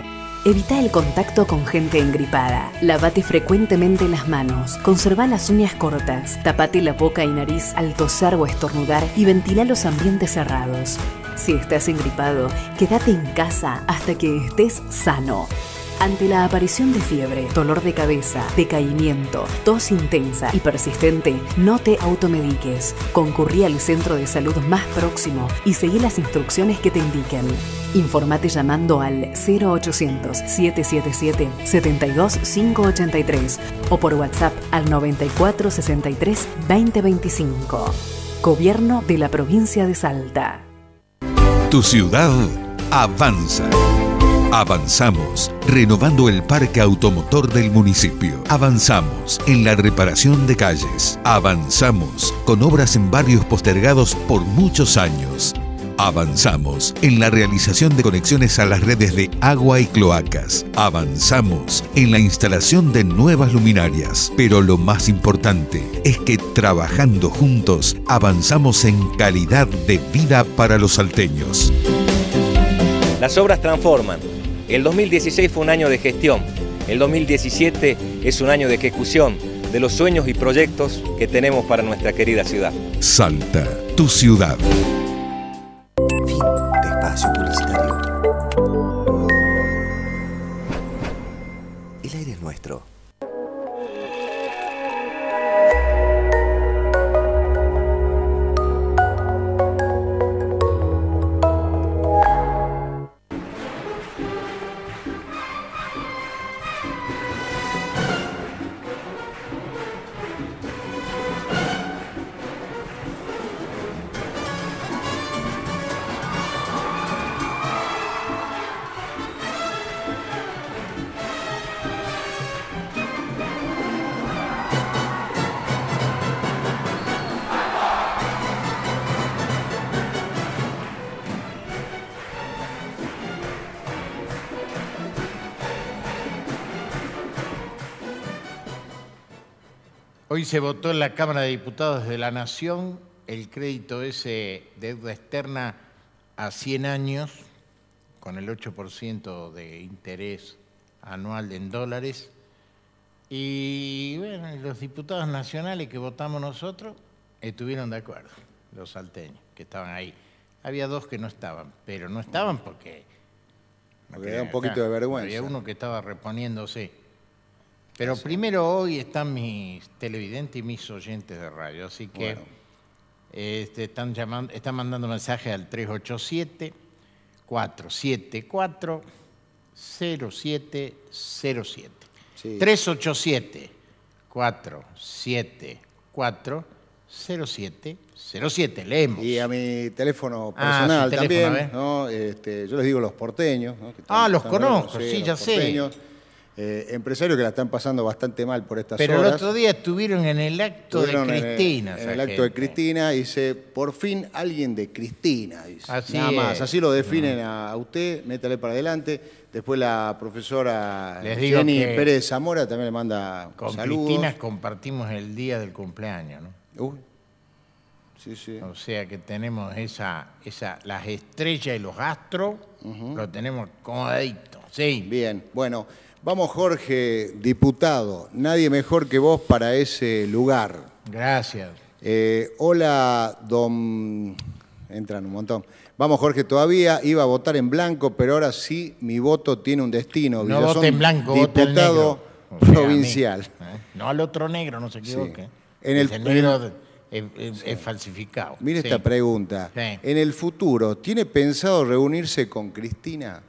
evita el contacto con gente engripada. Lavate frecuentemente las manos. Conserva las uñas cortas. Tapate la boca y nariz al toser o estornudar y ventila los ambientes cerrados. Si estás engripado, quédate en casa hasta que estés sano. Ante la aparición de fiebre, dolor de cabeza, decaimiento, tos intensa y persistente, no te automediques. Concurrí al centro de salud más próximo y seguí las instrucciones que te indiquen. Informate llamando al 0800-777-72583 o por WhatsApp al 9463-2025. Gobierno de la provincia de Salta. Tu ciudad avanza. Avanzamos, renovando el parque automotor del municipio. Avanzamos en la reparación de calles. Avanzamos con obras en barrios postergados por muchos años. Avanzamos en la realización de conexiones a las redes de agua y cloacas. Avanzamos en la instalación de nuevas luminarias. Pero lo más importante es que trabajando juntos avanzamos en calidad de vida para los salteños. Las obras transforman el 2016 fue un año de gestión, el 2017 es un año de ejecución de los sueños y proyectos que tenemos para nuestra querida ciudad. Salta, tu ciudad. se votó en la Cámara de Diputados de la Nación el crédito ese deuda externa a 100 años, con el 8% de interés anual en dólares. Y bueno, los diputados nacionales que votamos nosotros estuvieron de acuerdo, los salteños que estaban ahí. Había dos que no estaban, pero no estaban porque... Había un poquito de vergüenza. Había uno que estaba reponiéndose. Pero primero hoy están mis televidentes y mis oyentes de radio, así que este, están, llamando, están mandando mensajes al 387-474-0707. 387-474-0707. Leemos. Y a mi teléfono ah, personal también. Este, yo les digo los porteños. ah, los conozco, sí, ya sé eh, empresarios que la están pasando bastante mal por estas Pero horas. Pero el otro día estuvieron en el acto de Cristina. En el, acto de Cristina, dice, por fin alguien de Cristina, dice. Nada más, así lo definen a usted, métale para adelante. Después la profesora Jenny Pérez Zamora también le manda con saludos. Cristina compartimos el día del cumpleaños, ¿no? sí, sí. O sea que tenemos esa, esa, las estrellas y los astros, lo tenemos como adicto. Sí. Bien, bueno. Vamos, Jorge, diputado, nadie mejor que vos para ese lugar. Gracias. Eh, hola, don... Entran un montón. Vamos, Jorge, todavía iba a votar en blanco, pero ahora sí mi voto tiene un destino. No vote en blanco, diputado provincial. ¿eh? No al otro negro, no se equivoque. En el, negro es, falsificado. Mire esta pregunta. En el futuro, ¿tiene pensado reunirse con Cristina?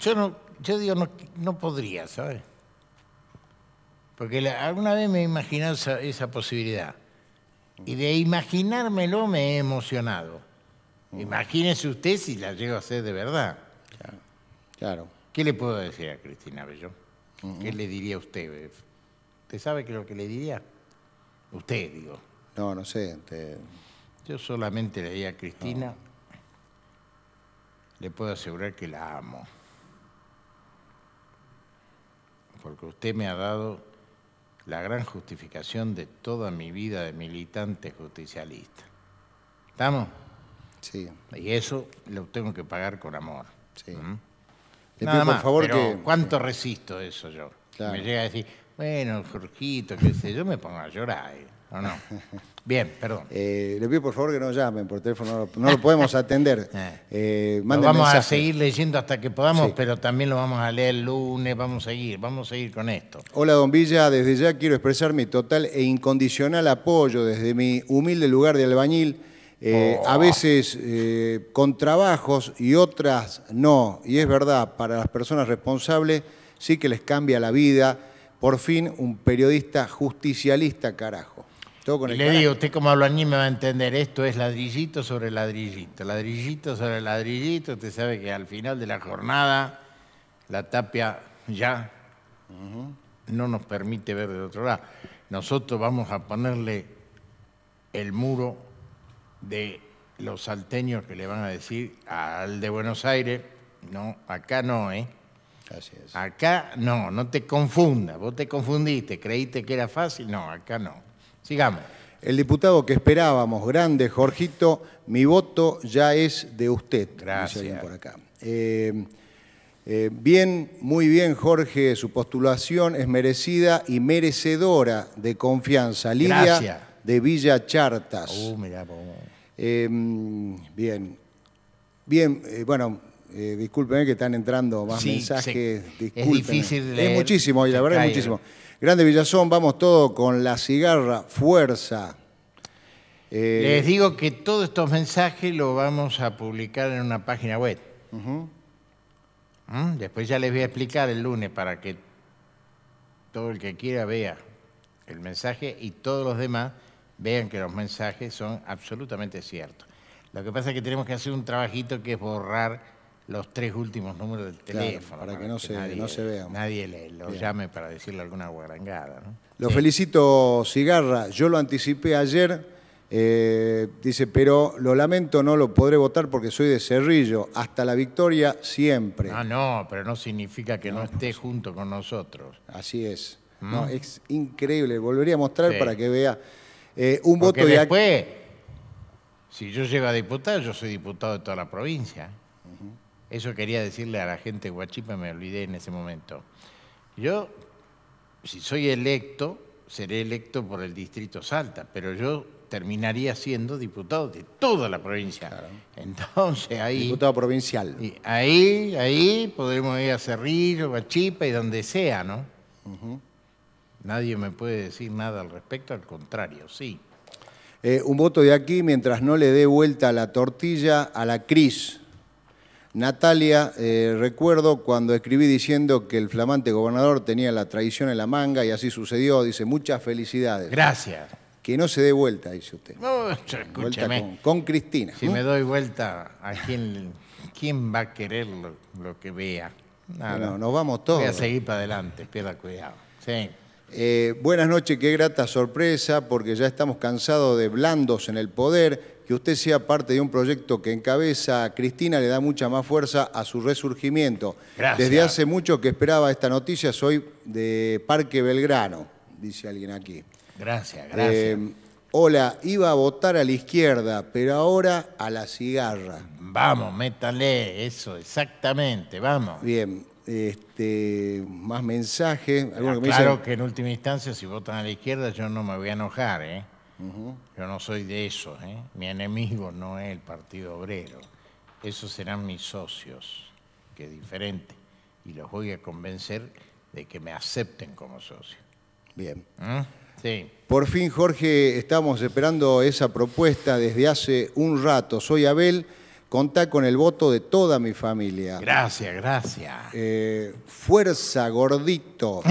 Yo no, yo digo, no, no podría, ¿sabes? Porque alguna vez me he imaginado esa, posibilidad. Y de imaginármelo me he emocionado. Mm. Imagínese usted si la llego a hacer de verdad. Claro. ¿Qué le puedo decir a Cristina Bello? ¿Qué le diría a usted? ¿Usted sabe qué es lo que le diría? Usted, digo. No, no sé. Yo solamente le diría a Cristina, le puedo asegurar que la amo porque usted me ha dado la gran justificación de toda mi vida de militante justicialista. ¿Estamos? Sí. Y eso lo tengo que pagar con amor. Sí. ¿Mm? Nada ¿cuánto resisto eso yo? Me llega a decir, bueno, Jorgito, qué sé yo, me pongo a llorar. No, Bien, perdón. <laughs> Eh, le pido por favor que no llamen por teléfono, no lo, podemos <laughs> atender. Eh, eh, vamos a seguir leyendo hasta que podamos, pero también lo vamos a leer el lunes, vamos a seguir, vamos a seguir con esto. Hola, don Villa, desde ya quiero expresar mi total e incondicional apoyo desde mi humilde lugar de albañil. A oh. veces con trabajos y otras no, y es verdad, para las personas responsables sí que les cambia la vida. Por fin, un periodista justicialista, carajo le digo, usted como habla mí me va a entender, esto es ladrillito sobre ladrillito, ladrillito sobre ladrillito, usted sabe que al final de la jornada la tapia ya no nos permite ver de otro lado. Nosotros vamos a ponerle el muro de los salteños que le van a decir al de Buenos Aires, no, acá no, ¿eh? Acá no, no te confundas, vos te confundiste, creíste que era fácil, no, acá no. Sigamos. El diputado que esperábamos, grande, Jorgito, mi voto ya es de usted. Gracias. por acá. Eh, eh, bien, muy bien, Jorge, su postulación es merecida y merecedora de confianza. Lidia de Villa Chartas. Uh, uh. em, bien, bien, eh, bueno, eh, que están entrando más mensajes. es difícil de Es muchísimo, y la verdad es muchísimo. Grande Villazón, vamos todo con la cigarra, fuerza. Eh, les digo que todos estos mensajes los vamos a publicar en una página web. ¿Mm? Después ya les voy a explicar el lunes para que todo el que quiera vea el mensaje y todos los demás vean que los mensajes son absolutamente ciertos. Lo que pasa es que tenemos que hacer un trabajito que es borrar los tres últimos números del teléfono. para, que, no, este, se, nadie, no se Nadie le, lo llame para decirle alguna guarangada. Lo felicito, Cigarra. Yo lo anticipé ayer. Eh, dice, pero lo lamento, no lo podré votar porque soy de Cerrillo. Hasta la victoria siempre. Ah, no, pero no significa que no, esté junto con nosotros. Así es. ¿Mm? No, es increíble. Volvería a mostrar para que vea eh, un voto de después, si yo llego a diputado, yo soy diputado de toda la provincia. Eso quería decirle a la gente de me olvidé en ese momento. Yo, si soy electo, seré electo por el distrito Salta, pero yo terminaría siendo diputado de toda la provincia. Entonces ahí... Diputado provincial. ahí, ahí podemos ir a Cerrillo, Guachipa y donde sea, ¿no? Nadie me puede decir nada al respecto, al contrario, sí. Eh, un voto de aquí mientras no le dé vuelta la tortilla a la Cris. Natalia, eh, recuerdo cuando escribí diciendo que el flamante gobernador tenía la traición en la manga y así sucedió, dice, muchas felicidades. Gracias. Que no se dé vuelta, dice usted. No, con, Cristina. Si me doy vuelta, ¿a quién, quién va a querer lo, que vea? No, nos vamos todos. Voy a seguir para adelante, pierda cuidado. Eh, buenas noches, qué grata sorpresa, porque ya estamos cansados de blandos en el poder que usted sea parte de un proyecto que encabeza Cristina le da mucha más fuerza a su resurgimiento. Gracias. Desde hace mucho que esperaba esta noticia, soy de Parque Belgrano, dice alguien aquí. Gracias, eh, gracias. hola, iba a votar a la izquierda, pero ahora a la cigarra. Vamos, métale, eso, exactamente, vamos. Bien, este, más mensajes. Claro, que en última instancia, si votan a la izquierda, yo no me voy a enojar, ¿eh? Yo no soy de esos, ¿eh? mi enemigo no es el Partido Obrero, esos serán mis socios, que es diferente, y los voy a convencer de que me acepten como socio. Bien. ¿Mm? Por fin, Jorge, estamos esperando esa propuesta desde hace un rato. Soy Abel Contá con el voto de toda mi familia. Gracias, gracias. Eh, fuerza, gordito. <laughs>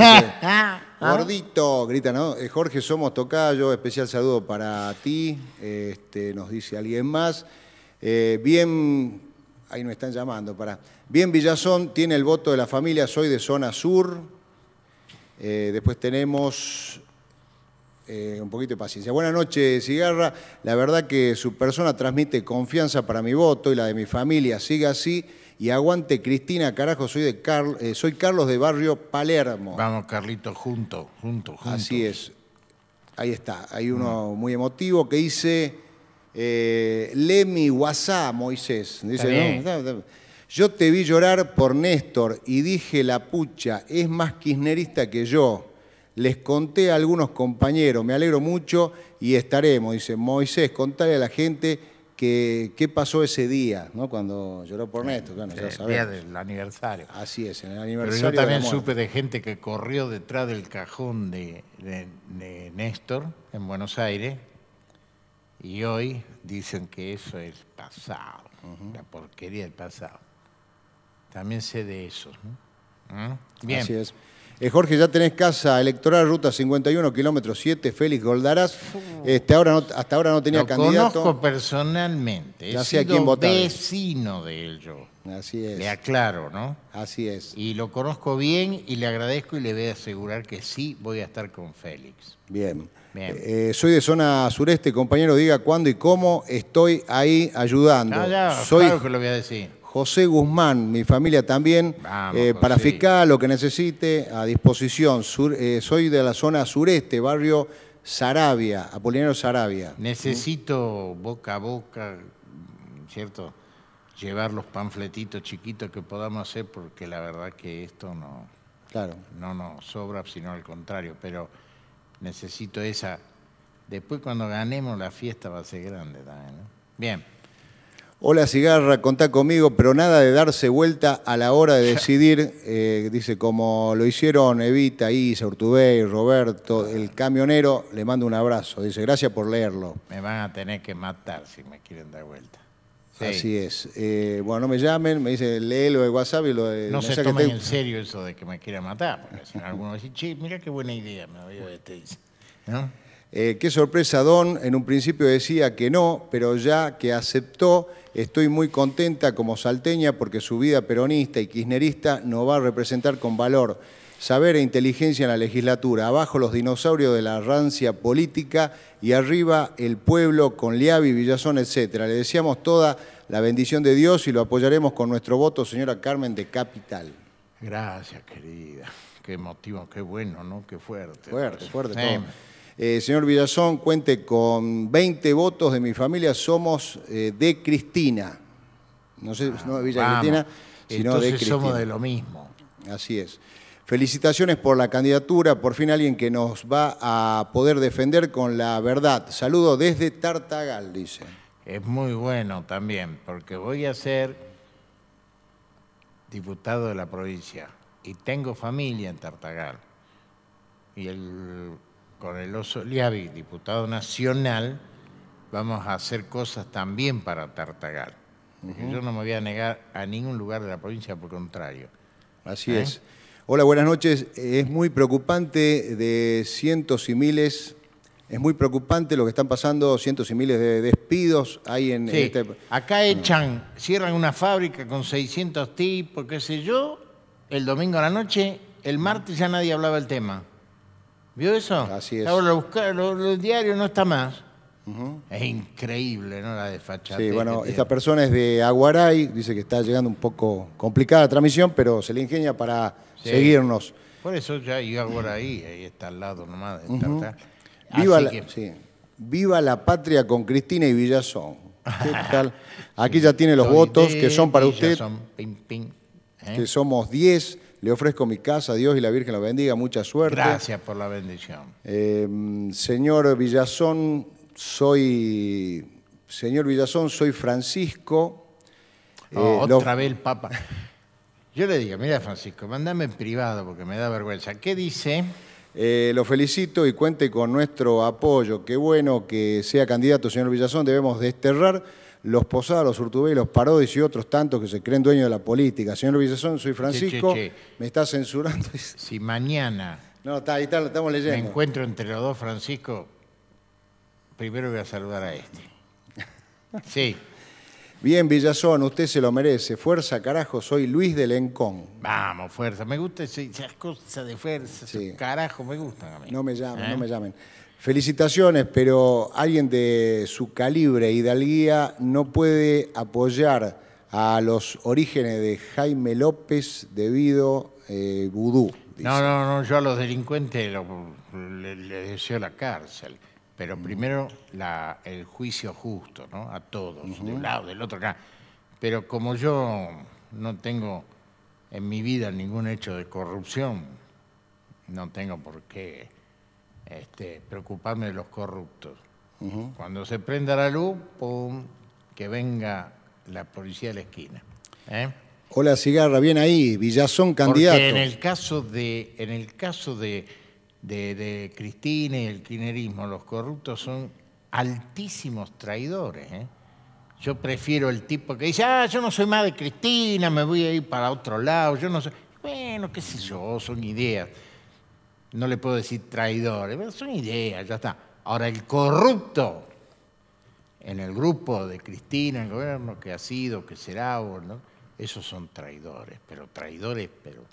Ah. gordito, grita, ¿no? Eh, Jorge, somos Tocayo. Especial saludo para ti. Este, nos dice alguien más. Eh, bien, ahí nos están llamando, para. Bien, Villazón tiene el voto de la familia. Soy de zona sur. después tenemos eh, un poquito de paciencia. Buenas noches, Cigarra. La verdad que su persona transmite confianza para mi voto y la de mi familia. Siga así y aguante, Cristina, carajo, soy, de eh, soy Carlos de Barrio Palermo. Vamos, Carlito, junto, junto, Así es. Ahí está. Hay uno muy emotivo que dice, eh, mi WhatsApp, Moisés. Dice, Yo te vi llorar por Néstor y dije, la pucha, es más kirchnerista que yo les conté a algunos compañeros, me alegro mucho y estaremos. Dice, Moisés, contarle a la gente que, qué pasó ese día, ¿no? Cuando lloró por eh, Néstor, El eh, día del aniversario. Así es, en el aniversario. Pero yo también supe de gente que corrió detrás del cajón de, Néstor en Buenos Aires y hoy dicen que eso es pasado, la porquería del pasado. También sé de eso. ¿Mm? Bien. Así es. Eh, Jorge, ya tenés casa electoral, ruta 51, kilómetro 7, Félix Goldaras. Este, ahora no, hasta ahora no tenía Lo conozco personalmente. Ya sé a quién sido vecino de él yo. Así es. Le aclaro, ¿no? Así es. Y lo conozco bien y le agradezco y le voy a asegurar que sí voy a estar con Félix. Bien. Eh, soy de zona sureste, compañero, diga cuándo y cómo estoy ahí ayudando. ya, soy, que lo voy a decir. José Guzmán, mi familia también, eh, para fiscal, lo que necesite, a disposición. Eh, soy de la zona sureste, barrio Sarabia, Apolinario Sarabia. Necesito boca a boca, ¿cierto? Llevar los panfletitos chiquitos que podamos hacer, porque la verdad que esto no, claro. no nos sobra, sino al contrario. Pero necesito esa. Después, cuando ganemos, la fiesta va a ser grande también. Bien. Hola Cigarra, contá conmigo, pero nada de darse vuelta a la hora de decidir, eh, dice, como lo hicieron Evita, Isa, Urtubey, Roberto, el camionero, le mando un abrazo, dice, gracias por leerlo. Me van a tener que matar si me quieren dar vuelta. Así es. Eh, bueno, no me llamen, me dice, lee lo de WhatsApp y lo de... No se tomen en serio eso de que me quieran matar, porque si algunos dicen, che, mira qué buena idea, me voy a eh, qué sorpresa, Don, en un principio decía que no, pero ya que aceptó, Estoy muy contenta como salteña porque su vida peronista y kirchnerista nos va a representar con valor, saber e inteligencia en la legislatura. Abajo los dinosaurios de la rancia política y arriba el pueblo con Liavi, Villazón, etc. Le deseamos toda la bendición de Dios y lo apoyaremos con nuestro voto, señora Carmen de Capital. Gracias, querida. Qué emotivo, qué bueno, ¿no? Qué fuerte. Fuerte, fuerte. Eh, señor Villazón, cuente con 20 votos de mi familia, somos eh, de Cristina. No sé, no de Villa ah, Cristina, sino Entonces somos de lo mismo. Así es. Felicitaciones por la candidatura, por fin alguien que nos va a poder defender con la verdad. Saludo desde Tartagal, dice. Es muy bueno también, porque voy a ser diputado de la provincia y tengo familia en Tartagal. Y el con el oso Liavi, diputado nacional, vamos a hacer cosas también para Tartagal. Yo no me voy a negar a ningún lugar de la provincia, por contrario. Así ¿Eh? es. Hola, buenas noches. Es muy preocupante de cientos y miles, es muy preocupante lo que están pasando, cientos y miles de despidos ahí en... Este... Acá echan, cierran una fábrica con 600 tipos, qué sé yo, el domingo a la noche, el martes ya nadie hablaba el tema. ¿Vio eso? Así es. Ahora el diario no está más. Es increíble, ¿no? La desfachada. Sí, bueno, esta persona es de Aguaray, dice que está llegando un poco complicada la transmisión, pero se le ingenia para seguirnos. Por eso ya iba Aguaray, ahí está al lado nomás. Viva, la, patria con Cristina y Villazón. <laughs> Aquí ya tiene los votos que son para usted. ¿eh? Que somos 10. Le ofrezco mi casa, Dios y la Virgen la bendiga, mucha suerte. Gracias por la bendición. Eh, señor Villazón, soy. Señor Villazón, soy Francisco. Eh, otra vez el Papa. Yo le digo, mira Francisco, mandame en privado porque me da vergüenza. ¿Qué dice? Eh, lo felicito y cuente con nuestro apoyo. Qué bueno que sea candidato, señor Villazón. Debemos desterrar los Posada, los Urtubey, los Parodis y otros tantos que se creen dueños de la política. Señor Villazón, soy Francisco, me está censurando. <laughs> Si mañana no, está, ahí estamos leyendo. me encuentro entre los dos, Francisco, primero voy a saludar a este. <laughs> Sí. Bien, Villazón, usted se lo merece. Fuerza, carajo, soy Luis del Encón. Vamos, fuerza. Me gusta esas cosas de fuerza, carajo, me gustan a mí. No me llamen, no ¿Eh? me llamen. Felicitaciones, pero alguien de su calibre, hidalguía, no puede apoyar a los orígenes de Jaime López debido eh, vudú. No, no, no, yo a los delincuentes les le deseo la cárcel, pero primero el juicio justo, ¿no? A todos, de un lado, del otro, Pero como yo no tengo en mi vida ningún hecho de corrupción, no tengo por qué este, preocuparme de los corruptos. Cuando se prenda la luz, pum, que venga la policía de la esquina. ¿eh? Hola, Cigarra, bien ahí, Villazón candidato. Porque en el caso de, en el caso de, Cristina y el kirchnerismo, los corruptos son altísimos traidores. ¿eh? Yo prefiero el tipo que dice, ah, yo no soy más de Cristina, me voy a ir para otro lado, yo no sé. Bueno, qué sé yo, son ideas no le puedo decir traidor, son ideas, ya está. Ahora, el corrupto en el grupo de Cristina, en el gobierno, que ha sido, que será, no, esos son traidores, pero traidores, pero,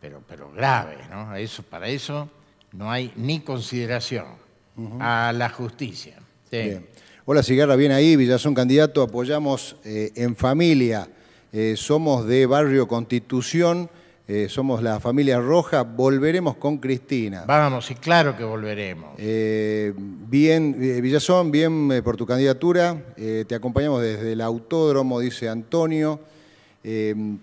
pero, pero graves, ¿no? Eso, para eso no hay ni consideración a la justicia. Hola, Cigarra, bien ahí, Villazón candidato, apoyamos eh, en familia, eh, somos de Barrio Constitución eh, somos la familia Roja, volveremos con Cristina. Vamos, y claro que volveremos. Eh, bien, eh, Villazón, bien por tu candidatura. te acompañamos desde el autódromo, dice Antonio.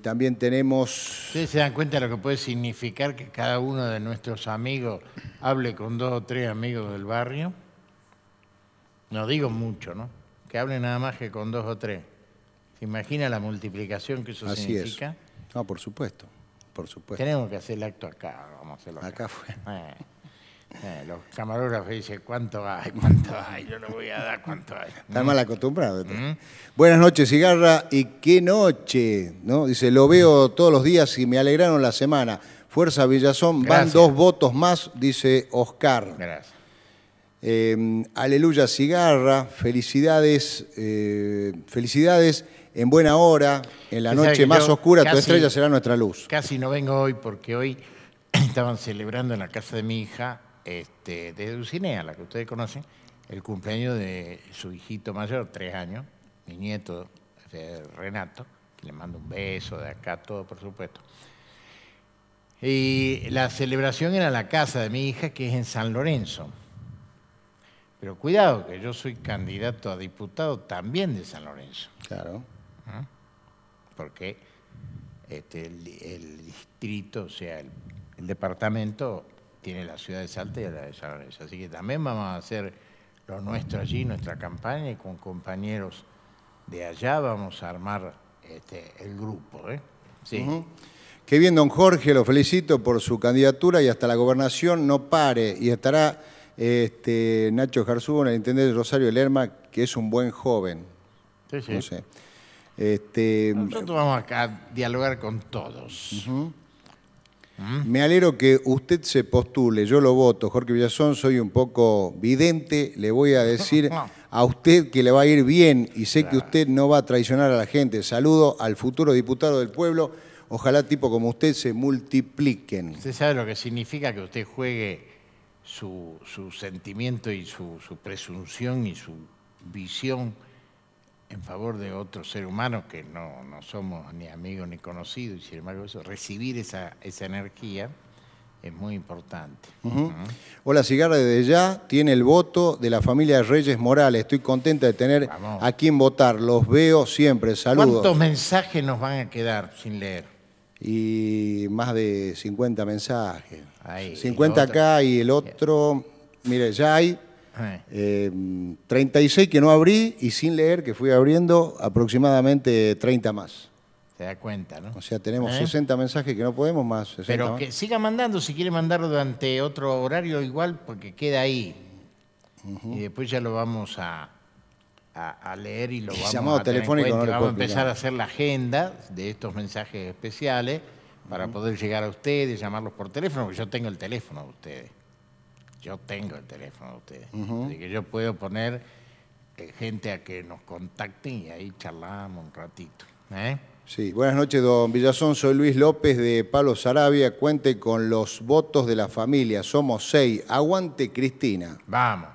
también tenemos... Ustedes se dan cuenta de lo que puede significar que cada uno de nuestros amigos hable con dos o tres amigos del barrio. No digo mucho, ¿no? Que hable nada más que con dos o tres. ¿Se imagina la multiplicación que eso Así significa? Es. por supuesto supuesto. Tenemos que hacer el acto acá, vamos a hacerlo acá. Acá fue. <laughs> Eh, eh, los camarógrafos dicen cuánto hay, cuánto hay, yo no voy a dar cuánto hay. Está mal acostumbrado. Este. Mm. Buenas noches, Cigarra, y qué noche, ¿no? Dice, lo veo todos los días y me alegraron la semana. Fuerza Villazón, van dos votos más, dice Oscar. Gracias. Eh, aleluya Cigarra, felicidades, felicidades en buena hora, en la noche más oscura, tu estrella será nuestra luz. Casi no vengo hoy porque hoy <clears throat> estaban celebrando en la casa de mi hija, este, de Dulcinea, la que ustedes conocen, el cumpleaños de su hijito mayor, tres años, mi nieto Renato, que le mando un beso de acá, todo por supuesto. Y la celebración era en la casa de mi hija, que es en San Lorenzo. Pero cuidado, que yo soy candidato a diputado también de San Lorenzo. Claro porque este, el, distrito, o sea, el, departamento tiene la ciudad de Salta y la de San Así que también vamos a hacer lo nuestro allí, nuestra campaña, y con compañeros de allá vamos a armar este, el grupo. ¿eh? Sí. Qué bien, don Jorge, lo felicito por su candidatura y hasta la gobernación no pare. Y estará este, Nacho Jarzú, el intendente Rosario Lerma, que es un buen joven. Sí, sí. Este, Nosotros vamos acá a dialogar con todos. ¿Mm? Me alegro que usted se postule, yo lo voto, Jorge Villazón, soy un poco vidente, le voy a decir <laughs> a usted que le va a ir bien y sé que usted no va a traicionar a la gente. Saludo al futuro diputado del pueblo, ojalá tipo como usted se multipliquen. Usted sabe lo que significa que usted juegue su, sentimiento y su presunción y su visión en favor de otro ser humano que no, somos ni amigos ni conocidos, y sin embargo recibir esa, esa energía es muy importante. Hola Cigarra, desde ya tiene el voto de la familia Reyes Morales. Estoy contenta de tener a quien votar. Los veo siempre. Saludos. ¿Cuántos mensajes nos van a quedar sin leer? Y más de 50 mensajes. 50 acá y el otro. Mire, ya hay 36 em, que no abrí y sin leer, que fui abriendo aproximadamente 30 más. Se da cuenta, ¿no? O sea, tenemos 60 ¿Eh? mensajes que no podemos más. Pero que siga mandando, si quiere mandarlo durante otro horario igual, porque queda ahí. Y después ya lo vamos a, leer y lo vamos a telefónico Vamos a empezar a hacer la agenda de estos mensajes especiales para poder llegar a ustedes, llamarlos por teléfono, porque yo tengo el teléfono de ustedes yo tengo el teléfono de ustedes. Así que yo puedo poner eh, gente a que nos contacten y ahí charlamos un ratito. ¿eh? Sí, buenas noches, don Villazón. Soy Luis López de Palo Sarabia. Cuente con los votos de la familia. Somos seis. Aguante, Cristina. Vamos.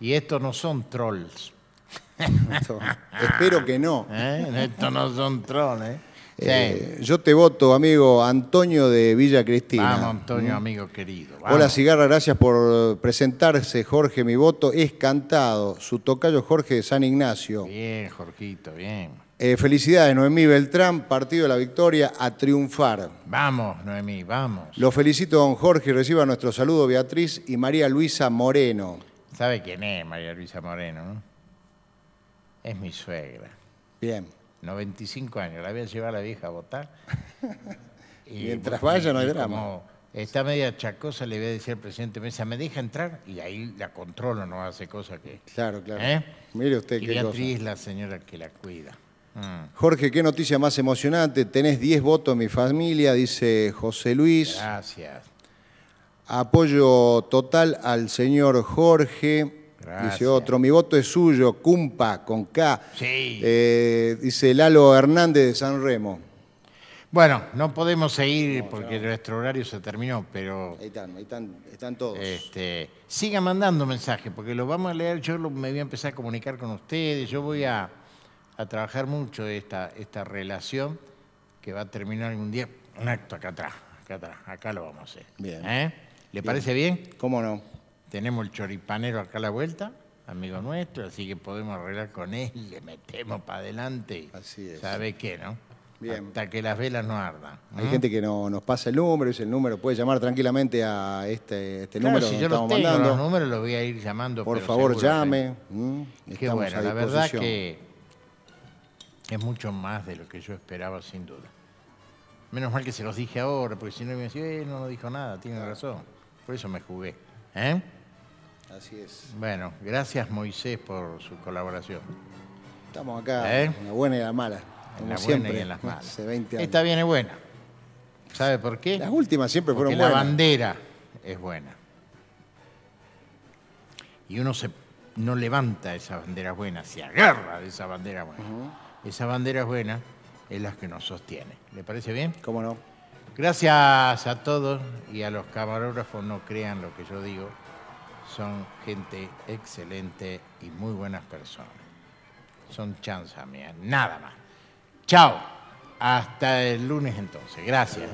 Y estos no son trolls. <laughs> Espero que no. <laughs> ¿Eh? Estos no son trolls, ¿eh? Eh, yo te voto, amigo Antonio de Villa Cristina. Vamos, Antonio, amigo querido. Hola, Cigarra, gracias por presentarse, Jorge. Mi voto es cantado. Su tocayo Jorge de San Ignacio. Bien, Jorgito, bien. Eh, felicidades, Noemí Beltrán, partido de la victoria, a triunfar. Vamos, Noemí, vamos. Lo felicito, don Jorge. Reciba nuestro saludo, Beatriz y María Luisa Moreno. ¿Sabe quién es María Luisa Moreno? Es mi suegra. Bien. 95 años, la voy a llevar a la vieja a votar. Mientras <laughs> vaya no hay drama. está media chacosa, le voy a decir al presidente Mesa, me deja entrar y ahí la controlo, no hace cosa que... Claro, claro. ¿eh? Mire usted qué Beatriz la señora que la cuida. Mm. Jorge, qué noticia más emocionante. Tenés 10 votos en mi familia, dice José Luis. Gracias. Apoyo total al señor Jorge. Dice otro, mi voto es suyo, Cumpa, con K. Sí. Eh, dice Lalo Hernández de San Remo. Bueno, no podemos seguir porque nuestro horario se terminó, pero... Ahí están, ahí están, todos. Este, siga mandando mensajes porque lo vamos a leer, yo me voy a empezar a comunicar con ustedes, yo voy a, trabajar mucho esta, esta relación que va a terminar un día. Un acto acá atrás, acá atrás, acá lo vamos a hacer. ¿Eh? ¿Le parece bien? ¿Cómo no? tenemos el choripanero acá a la vuelta, amigo nuestro, así que podemos arreglar con él, le metemos para adelante. Así es. ¿Sabe qué, no? Hasta que las velas no ardan. Hay gente que no, nos pasa el número, dice el número, puede llamar tranquilamente a este, este número si yo estamos los tengo, mandando. Los números los voy a ir llamando. Por favor, llame. Es ¿Mm? que bueno, la verdad que es mucho más de lo que yo esperaba, sin duda. Menos mal que se los dije ahora, porque si no me decía, eh, no, no dijo nada, tiene razón. Por eso me jugué. ¿Eh? Así es. Bueno, gracias Moisés por su colaboración. Estamos acá ¿Eh? en la buena y la mala. en la siempre, buena y en las malas. Esta viene buena. ¿Sabe por qué? Las últimas siempre fueron buenas. La bandera es buena. Y uno se, no levanta esa bandera buena, se agarra de esa bandera buena. Esa bandera buena es la que nos sostiene. ¿Le parece bien? ¿Cómo no? Gracias a todos y a los camarógrafos, no crean lo que yo digo son gente excelente y muy buenas personas. Son chanzas mías, nada más. Chao, hasta el lunes entonces. Gracias.